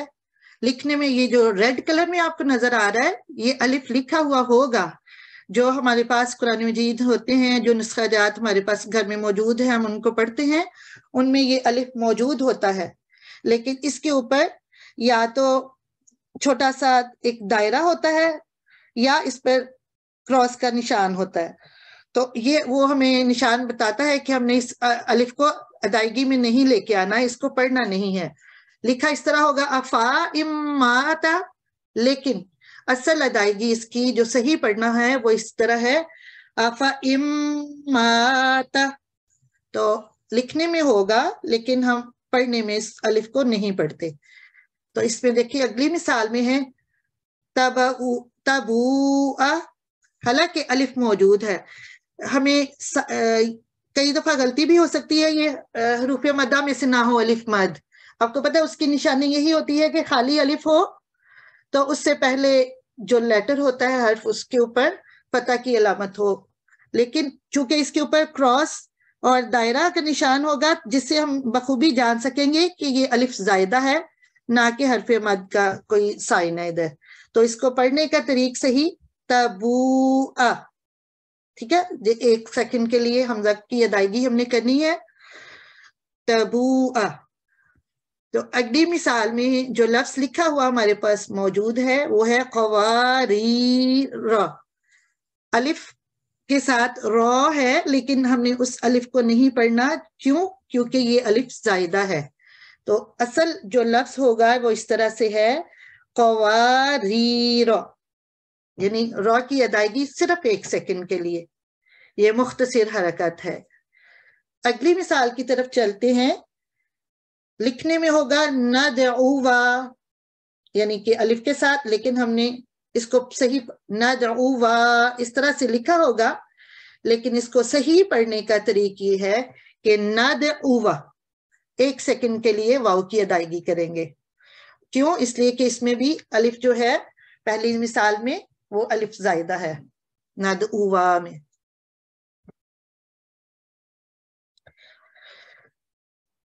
Speaker 5: लिखने में ये जो रेड कलर में आपको नजर आ रहा है ये अलिफ लिखा हुआ होगा जो हमारे पास कुरान मजीद होते हैं जो नुस्खा जात हमारे पास घर में मौजूद है हम उनको पढ़ते हैं उनमें ये अलिफ मौजूद होता है लेकिन इसके ऊपर या तो छोटा सा एक दायरा होता है या इस पर क्रॉस का निशान होता है तो ये वो हमें निशान बताता है कि हमने इस अलिफ को अदायगी में नहीं लेके आना इसको पढ़ना नहीं है लिखा इस तरह होगा अफा इमाता लेकिन असल अदायगी इसकी जो सही पढ़ना है वो इस तरह है अफा माता तो लिखने में होगा लेकिन हम पढ़ने में इस अलिफ को नहीं पढ़ते तो इसमें देखिए अगली मिसाल में है तब तबू हालांकि अलिफ मौजूद है हमें स, आ, कई दफा गलती भी हो सकती है ये रूफे मदा में से ना हो अलिफ मद आपको पता है उसकी निशानी यही होती है कि खाली अलिफ हो तो उससे पहले जो लेटर होता है हर्फ उसके ऊपर पता की अलामत हो लेकिन चूंकि इसके ऊपर क्रॉस और दायरा का निशान होगा जिससे हम बखूबी जान सकेंगे कि ये अलिफ जायदा है ना कि हरफ मद का कोई साइन है इधर तो इसको पढ़ने का तरीक सही तबू ठीक है ये एक सेकंड के लिए हमजा की अदायगी हमने करनी है तबू तो अगली मिसाल में जो लफ्स लिखा हुआ हमारे पास मौजूद है वो है कवारी अलिफ के साथ रॉ है लेकिन हमने उस अलिफ को नहीं पढ़ना क्यों क्योंकि ये अलिफ जायदा है तो असल जो लफ्ज होगा वो इस तरह से है कवारी यानी रॉ की अदायगी सिर्फ एक सेकंड के लिए ये मुख्तसर हरकत है अगली मिसाल की तरफ चलते हैं लिखने में होगा न यानी कि अलिफ के साथ लेकिन हमने इसको सही न इस तरह से लिखा होगा लेकिन इसको सही पढ़ने का तरीकी है कि न एक सेकंड के लिए वाव की अदायगी करेंगे क्यों इसलिए कि इसमें भी अलिफ जो है पहली मिसाल में वो अलिफ जायदा है नदउवा में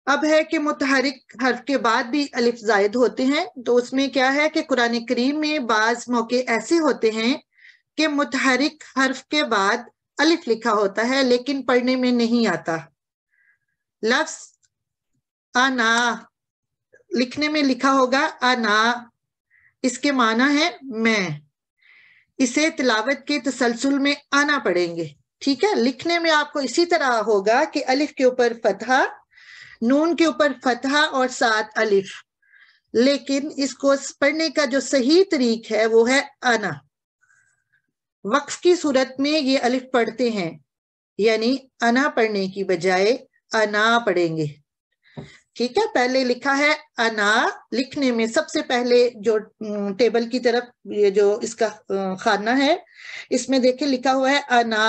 Speaker 5: अब है कि मुतहरिक हर्फ के बाद भी अलिफ जायद होते हैं तो उसमें क्या है कि कुरान करीम में बाज मौके ऐसे होते हैं कि मुतहरिक हर्फ के बाद अलिफ लिखा होता है लेकिन पढ़ने में नहीं आता लफ्स अना लिखने में लिखा होगा अना इसके माना है मैं इसे तिलावत के तसलसल में आना पड़ेंगे ठीक है लिखने में आपको इसी तरह होगा कि अलिफ के ऊपर फतहा नून के ऊपर फतहा और सात अलिफ लेकिन इसको पढ़ने का जो सही तरीक है वो है अना वक्फ की सूरत में ये अलिफ पढ़ते हैं यानी अना पढ़ने की बजाय अना पढ़ेंगे ठीक है पहले लिखा है अना लिखने में सबसे पहले जो टेबल की तरफ ये जो इसका खाना है इसमें देखे लिखा हुआ है अना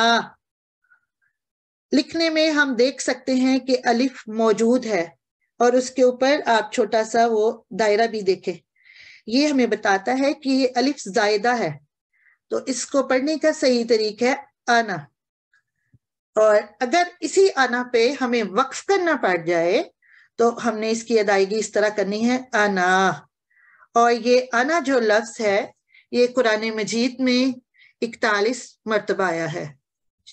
Speaker 5: लिखने में हम देख सकते हैं कि अलिफ मौजूद है और उसके ऊपर आप छोटा सा वो दायरा भी देखें ये हमें बताता है कि ये अलिफ जायदा है तो इसको पढ़ने का सही तरीका है आना और अगर इसी आना पे हमें वक्फ करना पड़ जाए तो हमने इसकी अदायगी इस तरह करनी है आना और ये आना जो लफ्ज है ये कुरान मजीद में इकतालीस मरतबा आया है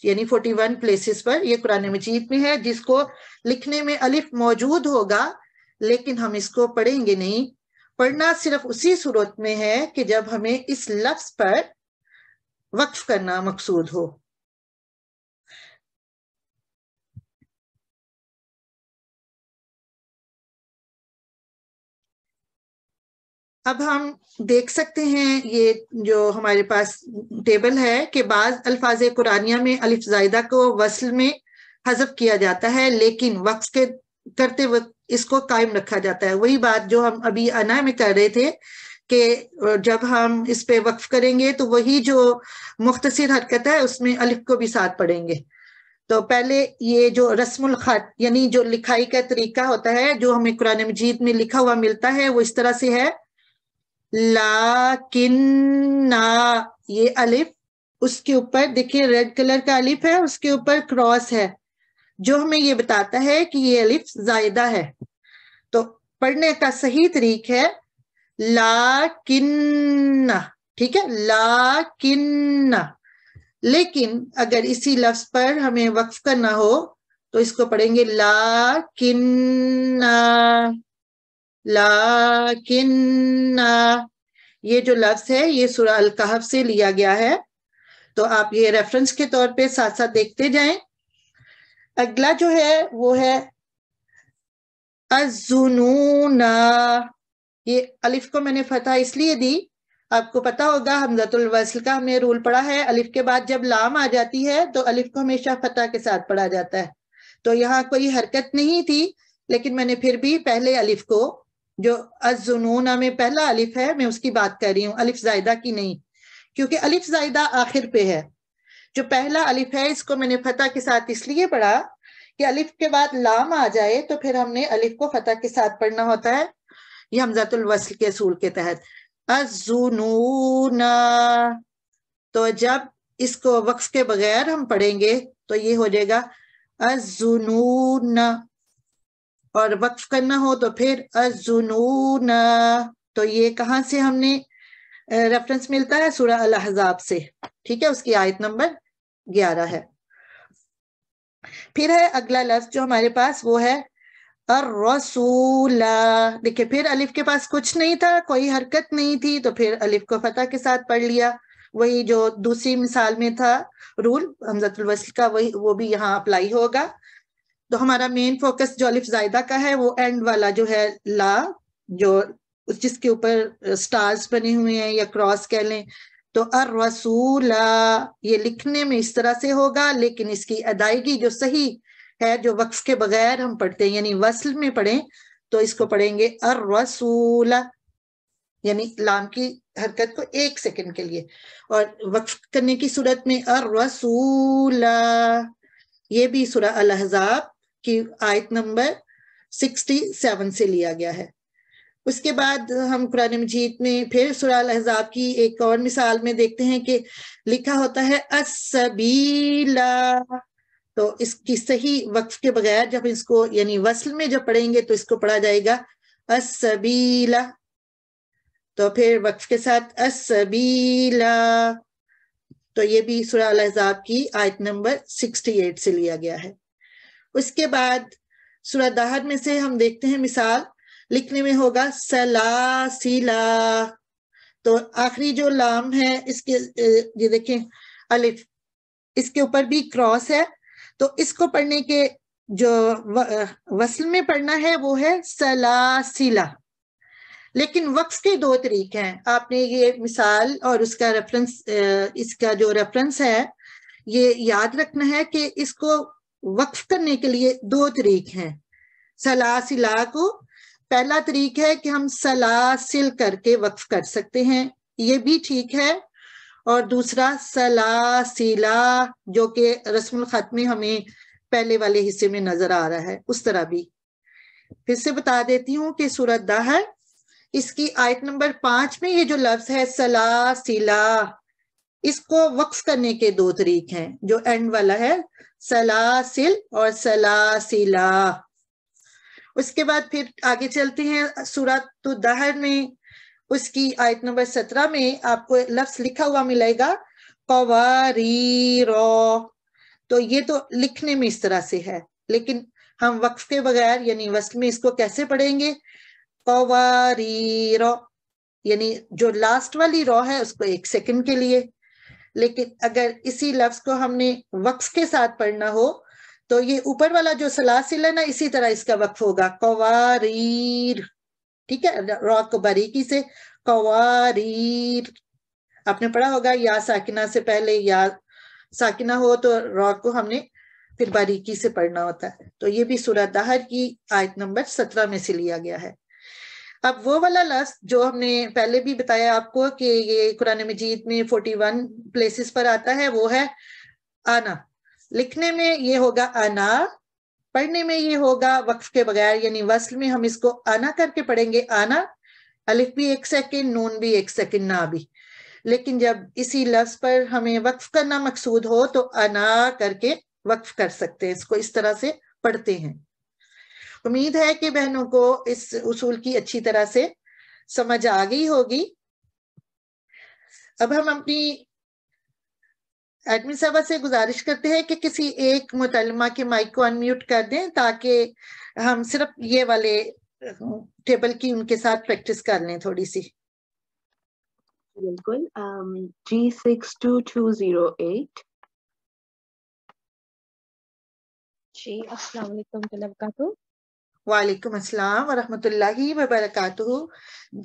Speaker 5: यानी 41 प्लेसेस पर ये कुरान मजीद में है जिसको लिखने में अलिफ मौजूद होगा लेकिन हम इसको पढ़ेंगे नहीं पढ़ना सिर्फ उसी सूरत में है कि जब हमें इस लफ्ज पर वक्फ करना मकसूद हो अब हम देख सकते हैं ये जो हमारे पास टेबल है कि बाज अल्फाज कुरानिया में अलिफ जायदा को वसल में हजफ किया जाता है लेकिन वक्स के करते वक्त इसको कायम रखा जाता है वही बात जो हम अभी अना में कर रहे थे कि जब हम इस पे वक्फ करेंगे तो वही जो मुख्तर हरकत है उसमें अलिफ को भी साथ पढ़ेंगे तो पहले ये जो रस्मुल खत यानी जो लिखाई का तरीका होता है जो हमें कुरान मजीद में लिखा हुआ मिलता है वो इस तरह से है ला किन्ना ये अलिफ उसके ऊपर देखिए रेड कलर का अलिफ है उसके ऊपर क्रॉस है जो हमें ये बताता है कि ये अलिफ जायदा है तो पढ़ने का सही तरीक है ला किन्ना ठीक है ला किन्ना लेकिन अगर इसी लफ्ज पर हमें वक्फ करना हो तो इसको पढ़ेंगे ला किन्ना लाकिन्ना ये जो लफ्ज है ये सुर अल कहफ से लिया गया है तो आप ये रेफरेंस के तौर पे साथ साथ देखते जाएं अगला जो है वो है अजुनूना ये अलिफ को मैंने फतह इसलिए दी आपको पता होगा हमजतुल वसल का हमने रूल पढ़ा है अलिफ के बाद जब लाम आ जाती है तो अलिफ को हमेशा फतह के साथ पढ़ा जाता है तो यहाँ कोई हरकत नहीं थी लेकिन मैंने फिर भी पहले अलिफ को जो अजुनूना में पहला अलिफ है मैं उसकी बात कर रही हूँ अलिफ जायदा की नहीं क्योंकि अलिफ जायदा आखिर पे है जो पहला अलिफ है इसको मैंने फतेह के साथ इसलिए पढ़ा कि अलिफ के बाद लाम आ जाए तो फिर हमने अलिफ को फतेह के साथ पढ़ना होता है ये हमजतुल वसल के असूल के तहत अजुनूना तो जब इसको वक्फ के बगैर हम पढ़ेंगे तो ये हो जाएगा अजुनूना और वक्फ करना हो तो फिर अजुनून तो ये कहाँ से हमने रेफरेंस मिलता है सूरा अल अहजाब से ठीक है उसकी आयत नंबर ग्यारह है फिर है अगला लफ्ज जो हमारे पास वो है रसूला देखिए फिर अलिफ के पास कुछ नहीं था कोई हरकत नहीं थी तो फिर अलिफ को फतह के साथ पढ़ लिया वही जो दूसरी मिसाल में था रूल हमजतुल वसल का वही वो भी यहाँ अप्लाई होगा तो हमारा मेन फोकस जो अलिफ जायदा का है वो एंड वाला जो है ला जो जिसके ऊपर स्टार्स बने हुए हैं या क्रॉस कह लें तो अर रसूला ये लिखने में इस तरह से होगा लेकिन इसकी अदायगी जो सही है जो वक्फ के बगैर हम पढ़ते हैं यानी वसल में पढ़ें तो इसको पढ़ेंगे अर रसूला यानी लाम की हरकत को एक सेकंड के लिए और वक्फ करने की सूरत में अर रसूला ये भी सुरा अलहजाब की आयत नंबर 67 से लिया गया है उसके बाद हम कुरान मजीद में फिर सुराल अहजाब की एक और मिसाल में देखते हैं कि लिखा होता है असबीला तो इसकी सही वक्फ के बगैर जब इसको यानी वसल में जब पढ़ेंगे तो इसको पढ़ा जाएगा असबीला तो फिर वक्फ के साथ असबीला तो ये भी सुराल अहजाब की आयत नंबर 68 से लिया गया है उसके बाद सूरह में से हम देखते हैं मिसाल लिखने में होगा सला सीला तो आखिरी जो लाम है इसके ये देखें अलिफ इसके ऊपर भी क्रॉस है तो इसको पढ़ने के जो वसल में पढ़ना है वो है सला सीला लेकिन वक्स के दो तरीके हैं आपने ये मिसाल और उसका रेफरेंस इसका जो रेफरेंस है ये याद रखना है कि इसको वक्फ करने के लिए दो तरीक हैं सलासिला को पहला तरीक है कि हम सलासिल करके वक्फ कर सकते हैं ये भी ठीक है और दूसरा सलासिला जो कि रस्म खत में हमें पहले वाले हिस्से में नजर आ रहा है उस तरह भी फिर से बता देती हूँ कि सूरत दाह इसकी आयत नंबर पांच में ये जो लफ्ज है सलासिला इसको वक्फ करने के दो तरीके हैं जो एंड वाला है सलासिल और सलासिला उसके बाद फिर आगे चलते हैं सूरत तो दहर में उसकी आयत नंबर सत्रह में आपको लफ्स लिखा हुआ मिलेगा कवारी तो ये तो लिखने में इस तरह से है लेकिन हम वक्फ के बगैर यानी वस्त में इसको कैसे पढ़ेंगे कवारी यानी जो लास्ट वाली रॉ है उसको एक सेकंड के लिए लेकिन अगर इसी लफ्ज को हमने वक्स के साथ पढ़ना हो तो ये ऊपर वाला जो सलासिल है ना इसी तरह इसका वक्फ होगा कवारीर ठीक है रॉ को बारीकी से कवारीर आपने पढ़ा होगा या साकिना से पहले या साकिना हो तो रॉ को हमने फिर बारीकी से पढ़ना होता है तो ये भी सूरत दहर की आयत नंबर सत्रह में से लिया गया है अब वो वाला लफ्स जो हमने पहले भी बताया आपको कि ये कुरान मजीद में फोर्टी वन प्लेसेस पर आता है वो है आना लिखने में ये होगा आना पढ़ने में ये होगा वक्फ के बगैर यानी वस्ल में हम इसको आना करके पढ़ेंगे आना अलिफ भी एक सेकेंड नून भी एक सेकेंड ना भी लेकिन जब इसी लफ्ज पर हमें वक्फ करना मकसूद हो तो अना करके वक्फ कर सकते हैं इसको इस तरह से पढ़ते हैं उम्मीद है कि बहनों को इस उसूल की अच्छी तरह से समझ आ गई होगी अब हम अपनी एडमिन साहबा से गुजारिश करते हैं कि किसी एक मुतलमा के माइक को अनम्यूट कर दें ताकि हम सिर्फ ये वाले टेबल की उनके साथ प्रैक्टिस कर लें थोड़ी सी
Speaker 1: बिल्कुल G six two two zero
Speaker 5: eight जी वालेकुम अस्सलाम वरहमतुल्लाहि वबरकातुहु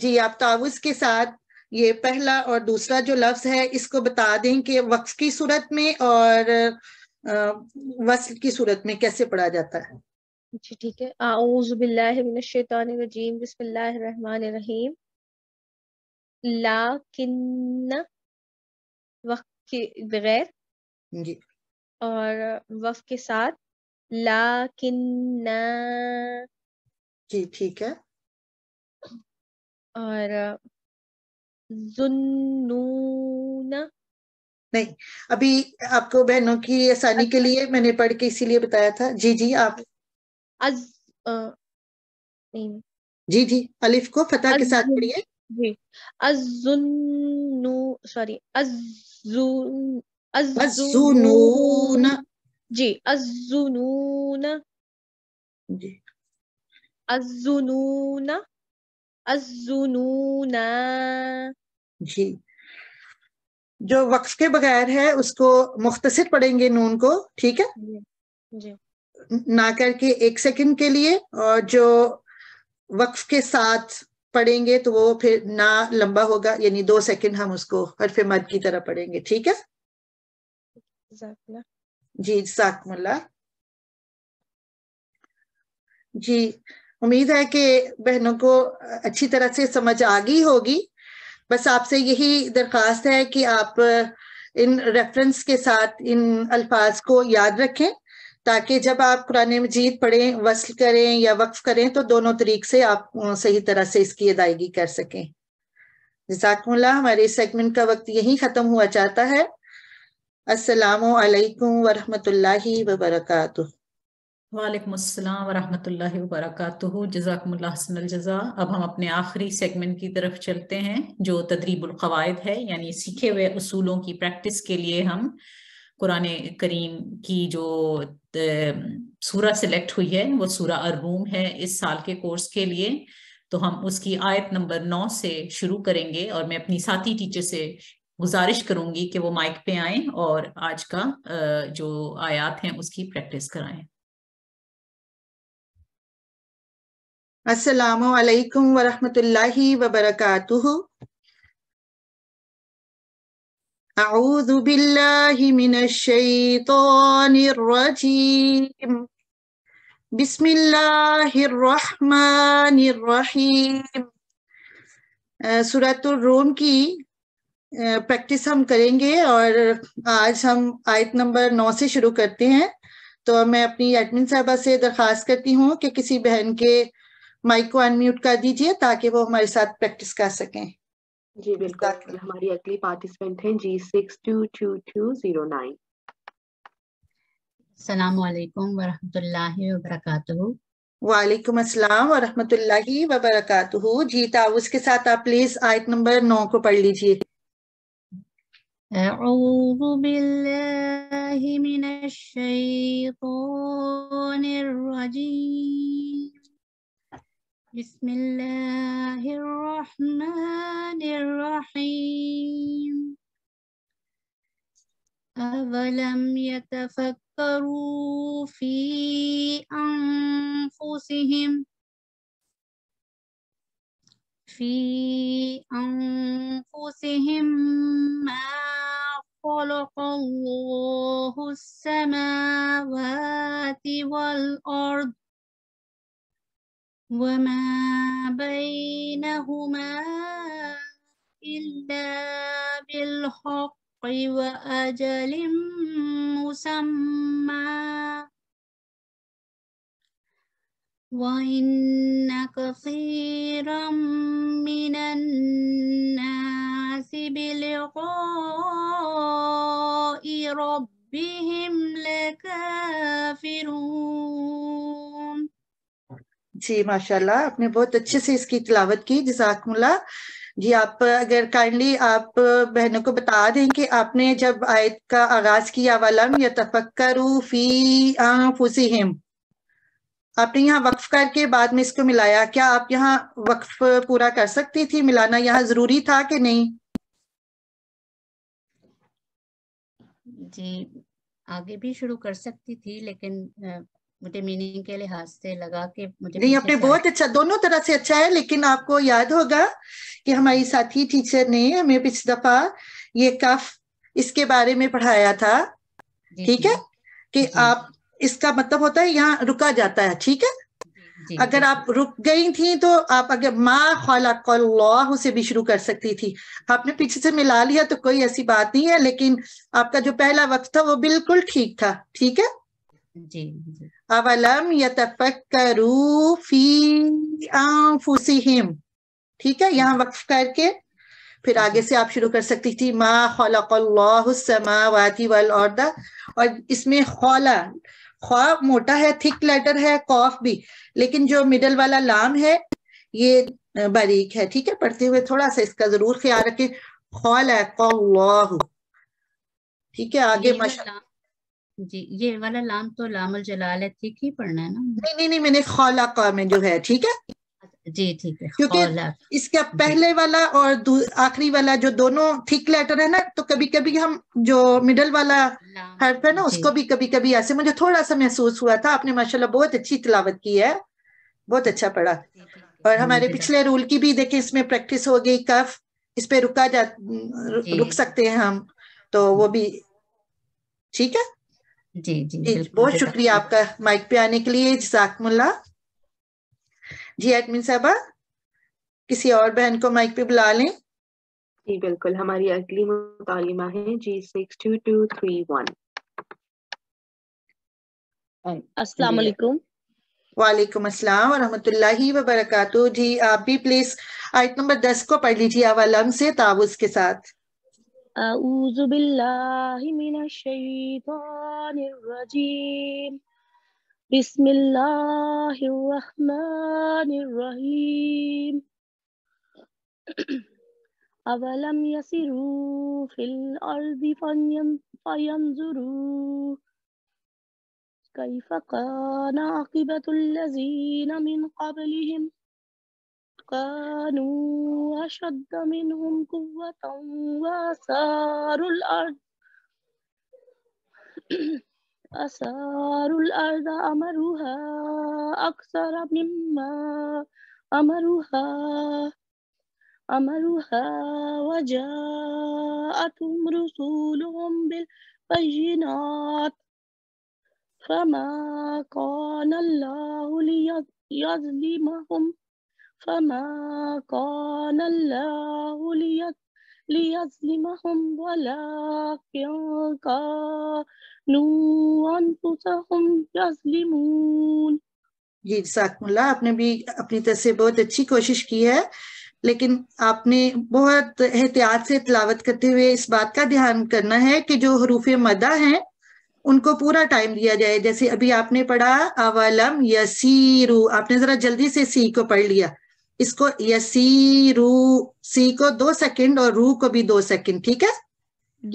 Speaker 5: जी आप ताउस के साथ ये पहला और दूसरा जो लफ्ज है इसको बता दें कि वक्फ की सूरत में और वस्ल की सूरत में कैसे पढ़ा जाता है
Speaker 8: जी ठीक है बिल्लाहि मिनश शैतानिर रजीम बिस्मिल्लाहिर रहमानिर रहीम
Speaker 1: लाकिन वक्त के बगैर जी और वफ के साथ लाकिन जी ठीक है
Speaker 5: और जुन्नूना नहीं अभी आपको बहनों की आसानी के अच्छा। लिए मैंने पढ़ के इसीलिए बताया था जी जी आप अज नहीं जी जी अलिफ को फतह के साथ पढ़िए
Speaker 8: जी अजुन्नु सॉरी
Speaker 1: अजुन
Speaker 8: जी जी अजुनून
Speaker 5: जी जो वक्फ के बगैर है उसको मुख्तसर पढ़ेंगे नून को ठीक है जी, जी. ना करके एक सेकंड के लिए और जो वक्फ के साथ पढ़ेंगे तो वो फिर ना लंबा होगा यानी दो सेकंड हम उसको फिर मद की तरह पढ़ेंगे ठीक है जी साकमल्ला जी उम्मीद है कि बहनों को अच्छी तरह से समझ आ गई होगी बस आपसे यही दरख्वास्त है कि आप इन रेफरेंस के साथ इन अल्फाज को याद रखें ताकि जब आप कुरान मजीद पढ़ें वसल करें या वक्फ करें तो दोनों तरीक से आप सही तरह से इसकी अदायगी कर सकें जजाकमल्ला हमारे सेगमेंट का वक्त यहीं ख़त्म हुआ चाहता है असलकम ला वरकू
Speaker 2: वालेकुम वरहमतुल्लाहि वबरकातुहु जजाकमुल्लाह हसनल जजा अब हम अपने आखिरी सेगमेंट की तरफ चलते हैं जो तदरीबुल कवायद है यानी सीखे हुए उसूलों की प्रैक्टिस के लिए हम कुरान करीम की जो सूरा सिलेक्ट हुई है वो सूरा अरूम है इस साल के कोर्स के लिए तो हम उसकी आयत नंबर नौ से शुरू करेंगे और मैं अपनी साथी टीचर से गुजारिश करूंगी कि वो माइक पे आए और आज का जो आयात हैं उसकी प्रैक्टिस कराएं
Speaker 5: असलकम वरहमतुल्लाह
Speaker 1: वबरकत
Speaker 5: أعوذ بالله من الشيطان الرجيم بسم الله الرحمن الرحيم सूरत रोम की प्रैक्टिस हम करेंगे और आज हम आयत नंबर नौ से शुरू करते हैं तो मैं अपनी एडमिन साहबा से दरख्वास्त करती हूँ कि किसी बहन के माइक को अनम्यूट कर दीजिए ताकि वो हमारे साथ प्रैक्टिस कर सकें
Speaker 3: जी बिल्कुल हमारी अगली पार्टिसिपेंट है G six two two two
Speaker 5: zero nine
Speaker 7: अस्सलाम वालेकुम वरहमतुल्लाहि वबरकातुहू
Speaker 5: वालेकुम अस्सलाम वरहमतुल्लाहि वबरकातुहू जी तावुस के साथ आप प्लीज आयत नंबर नौ को पढ़ लीजिए अऊजु بالله मिनश शैतानिर
Speaker 8: रजीम بسم الله الرحمن الرحيم أولم يتفكروا في أنفسهم في أنفسهم ما خلق الله السماوات والأرض وما بينهما إلا بالحق وأجل مسمى وإن كثيرا من الناس بلقاء ربهم لكافرون
Speaker 5: जी माशाल्लाह आपने बहुत अच्छे से इसकी तलावत की जजाकमुल्ला जी आप अगर काइंडली आप बहनों को बता दें कि आपने जब आयत का आगाज किया वालम या तफक्करू फी फुसिम आपने यहाँ वक्फ करके बाद में इसको मिलाया क्या आप यहाँ वक्फ पूरा कर सकती थी मिलाना यहाँ जरूरी था कि नहीं
Speaker 7: जी आगे भी शुरू कर सकती थी लेकिन मुझे मीनिंग के लिहाज से लगा के मुझे नहीं आपने बहुत
Speaker 5: अच्छा दोनों तरह से अच्छा है लेकिन आपको याद होगा कि हमारी साथी टीचर ने हमें पिछली दफा ये कफ इसके बारे में पढ़ाया था ठीक है कि आप इसका मतलब होता है यहाँ रुका जाता है ठीक है अगर आप रुक गई थी तो आप अगर माँ खौलाह से भी शुरू कर सकती थी आपने पीछे से मिला लिया तो कोई ऐसी बात नहीं है लेकिन आपका जो पहला वक्त था वो बिल्कुल ठीक था ठीक है जी, जी अवलम यतफक्करू ठीक है यहाँ वक्फ करके फिर आगे से आप शुरू कर सकती थी मा खलकल्लाहुस्समावाति वल औरदा और इसमें खौला खौ मोटा है थिक लेटर है कॉफ भी लेकिन जो मिडल वाला लाम है ये बारीक है ठीक है पढ़ते हुए थोड़ा सा इसका जरूर ख्याल रखें खौला ठीक है आगे मशा
Speaker 7: जी ये वाला लाम तो लामुल जलाल है ठीक ही पढ़ना है ना नहीं
Speaker 5: नहीं नहीं मैंने खौला में जो है ठीक है अच्छा, जी ठीक है क्योंकि इसका पहले वाला और आखिरी वाला जो दोनों थिक लेटर है ना तो कभी कभी हम जो मिडल वाला हर्फ है ना उसको भी कभी कभी ऐसे मुझे थोड़ा सा महसूस हुआ था आपने माशाला बहुत अच्छी तिलावत की है बहुत अच्छा पढ़ा और हमारे पिछले रूल की भी देखे इसमें प्रैक्टिस हो गई कफ इस पे रुका जा रुक सकते हैं हम तो वो भी ठीक है
Speaker 2: जी जी
Speaker 5: बहुत शुक्रिया आपका माइक पे आने के लिए जाकमुल्ला जी एडमिन साहबा किसी और बहन को माइक पे बुला लें जी बिल्कुल हमारी अगली मुतालिमा है G six two two three one अस्सलाम वालेकुम वालेकुम अस्सलाम रहमतुल्लाहि व बरकातहू जी आप भी प्लीज आयत नंबर दस को पढ़ लीजिए अवालम से ताबुज के साथ أعوذ بالله من
Speaker 8: الشيطان الرجيم بسم الله الرحمن الرحيم أولم يسيروا في الأرض فينظروا كيف كان عاقبة الذين من قبلهم كانوا أشد منهم قوة وأثاروا الأرض أثاروا الأرض أمرها أكثر مما أمرها أمرها وجاءتهم رسولهم بالبينات فما كان الله ليظلمهم فما كان الله ليظلمهم ولكن
Speaker 5: كانوا أنفسهم يظلمون जी जजाकमुल्ला आपने भी अपनी तरफ से बहुत अच्छी कोशिश की है लेकिन आपने बहुत एहतियात से तलावत करते हुए इस बात का ध्यान करना है कि जो हरूफ मदा हैं उनको पूरा टाइम दिया जाए जैसे अभी आपने पढ़ा अवलम यसीरू आपने जरा जल्दी से सी को पढ़ लिया इसको यसी सी रू सी को दो सेकंड और रू को भी दो सेकंड ठीक है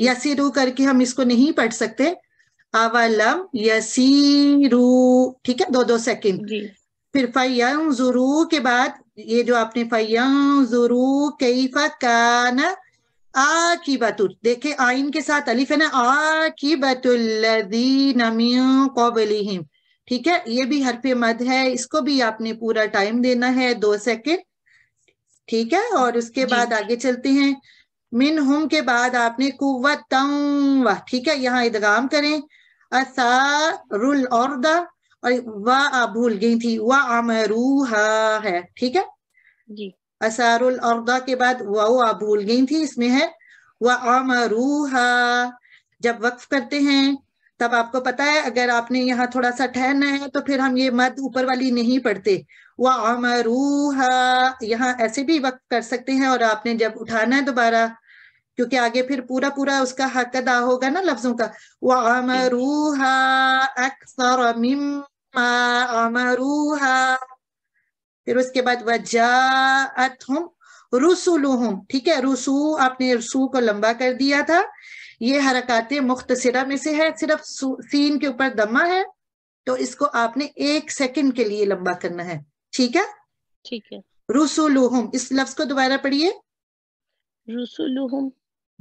Speaker 5: यसी रू करके हम इसको नहीं पढ़ सकते अवलम यसी रू ठीक है दो दो सेकंड फिर फयम जुरू के बाद ये जो आपने फयम जुरू कई फकान आ की बतुल देखे आइन के साथ अलीफ है ना आ की बतुल्लिम ठीक है ये भी हर पे मध है इसको भी आपने पूरा टाइम देना है दो सेकेंड ठीक है और उसके बाद आगे चलते हैं मिन हुम के बाद आपने कुत ठीक है यहाँ इदगाम करें असारुल औरदा और वाह आप भूल गई थी वाह अमरूहा है ठीक है जी असारुल औरदा के बाद वाह आप भूल गई थी इसमें है वाह अमरूहा जब वक्फ करते हैं तब आपको पता है अगर आपने यहाँ थोड़ा सा ठहरना है तो फिर हम ये मद ऊपर वाली नहीं पढ़ते वह अमरूहा यहाँ ऐसे भी वक्त कर सकते हैं और आपने जब उठाना है दोबारा क्योंकि आगे फिर पूरा पूरा उसका हक अदा होगा ना लफ्जों का वह अमरूहा अक्सर अमरूहा फिर उसके बाद वजात हम रसुलुहम ठीक है रुसू आपने रसू को लंबा कर दिया था ये हरकत मुख्तरा में से है सिर्फ सीन के ऊपर दमा है तो इसको आपने एक सेकंड के लिए लंबा करना है ठीक है ठीक है रुसुलुहुम इस लफ्ज को दोबारा पढ़िए रुसुलुहुम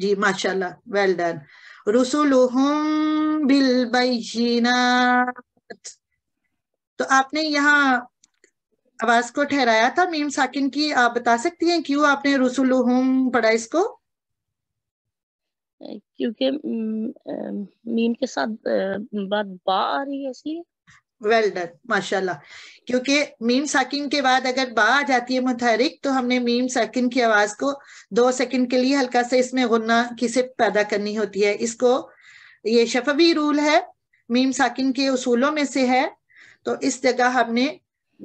Speaker 5: जी माशाल्लाह वेल डन रुसुलुहुम बिल तो आपने यहाँ आवाज को ठहराया था मीम साकिन की आप बता सकती हैं क्यों आपने रुसुलुहुम पढ़ा इसको क्योंकि मीम के साथ बात बा आ रही है इसलिए वेल डन माशाल्लाह क्योंकि मीम साकिन के बाद अगर बा आ जाती है मुतहरिक तो हमने मीम साकिन की आवाज को दो सेकंड के लिए हल्का से इसमें गुन्ना किसे पैदा करनी होती है इसको ये शफवी रूल है मीम साकिन के उसूलों में से है तो इस जगह हमने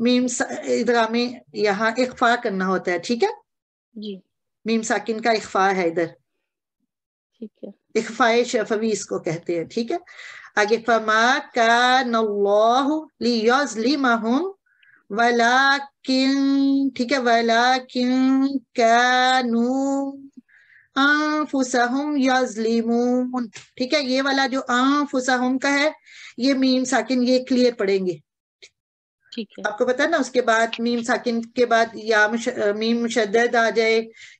Speaker 5: मीम इधर में यहाँ इकफा करना होता है ठीक है जी मीम साकिन का इकफा है इधर ठीक है इखफाए शफवी इसको कहते हैं ठीक है आगे फमा कान लियजलिमहुम वलाकिन ठीक है वलाकिन कानू अनफुसहुम यजलिमून ठीक है ये वाला जो अनफुसहुम का है ये मीम साकिन ये क्लियर पड़ेंगे आपको पता है ना उसके बाद मीम साकिन के बाद या मुश, मीम मुशद आ जाए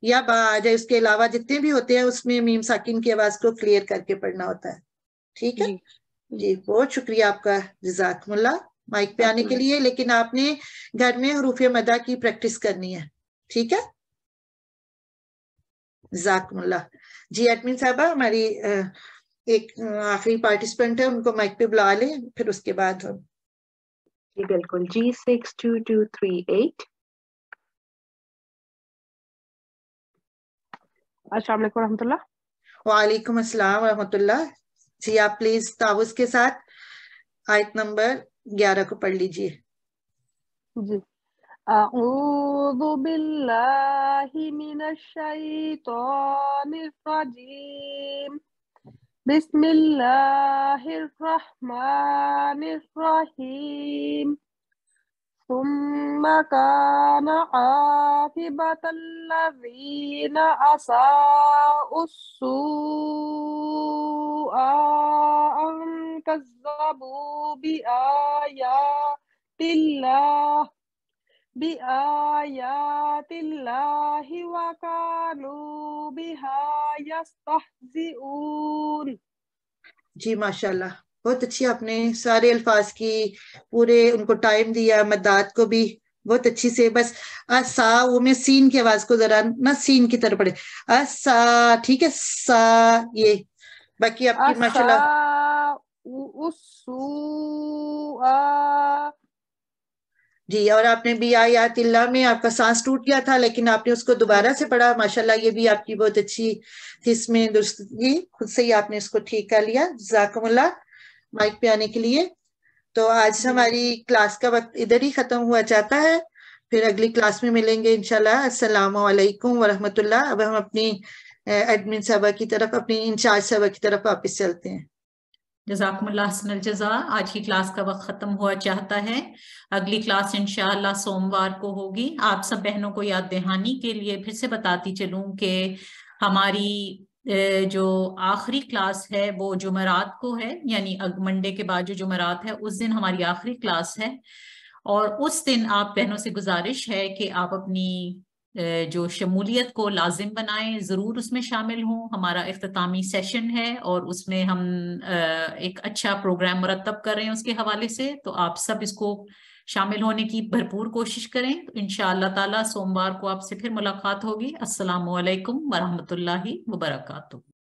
Speaker 5: या बा आ जाए उसके अलावा जितने भी होते हैं उसमें मीम साकिन की आवाज को क्लियर करके पढ़ना होता है ठीक है जी बहुत शुक्रिया आपका जजाकमुल्ला माइक पे आने के लिए लेकिन आपने घर में हरूफ मदा की प्रैक्टिस करनी है ठीक है जजाकमुल्ला जी एडमिन साहबा हमारी एक आखिरी पार्टिसिपेंट है उनको माइक पे बुला लें फिर उसके बाद हम जी बिल्कुल
Speaker 1: G six two two three eight
Speaker 5: वालेकुम अस्सलाम जी आप प्लीज ताउस के साथ आयत नंबर ग्यारह को पढ़ लीजिए
Speaker 6: जी أعوذ بالله من الشيطان الرجيم بسم
Speaker 8: الله الرحمن الرحيم ثم كان عاقبة الذين أساءوا السوء أن كذبوا بآيات
Speaker 6: الله بآيات الله وكانوا بها
Speaker 5: जी माशाल्लाह बहुत अच्छी आपने सारे अल्फाज की पूरे उनको टाइम दिया मदात को भी बहुत अच्छी से बस असा वो में सीन की आवाज को जरा ना सीन की तरफ पड़े असा ठीक है सा ये बाकी आपकी माशाल्लाह जी और आपने भी तिल्ला में आपका सांस टूट गया था लेकिन आपने उसको दोबारा से पढ़ा माशाल्लाह ये भी आपकी बहुत अच्छी थी इसमें दुरुस्तगी खुद से ही आपने इसको ठीक कर लिया जाकमुल्ला माइक पे आने के लिए तो आज हमारी क्लास का वक्त इधर ही खत्म हुआ चाहता है फिर अगली क्लास में मिलेंगे इनशाला असलम अब हम अपनी एडमिन साहबा की तरफ अपनी इंचार्ज साहबा की तरफ वापस चलते हैं
Speaker 2: जजाकमल्लासन आज की क्लास का वक्त ख़त्म हुआ चाहता है अगली क्लास इनशाला सोमवार को होगी आप सब बहनों को याद दहानी के लिए फिर से बताती चलूँ कि हमारी जो आखिरी क्लास है वो जुमरात को है यानी मंडे के बाद जो जुमरात है उस दिन हमारी आखिरी क्लास है और उस दिन आप बहनों से गुजारिश है कि आप अपनी जो शमूलियत को लाजिम बनाएं ज़रूर उसमें शामिल हों हमारा अख्तामी सेशन है और उसमें हम एक अच्छा प्रोग्राम मरतब कर रहे हैं उसके हवाले से तो आप सब इसको शामिल होने की भरपूर कोशिश करें तो इन ताला सोमवार को आपसे फिर मुलाकात होगी असलकम लाही वबरकू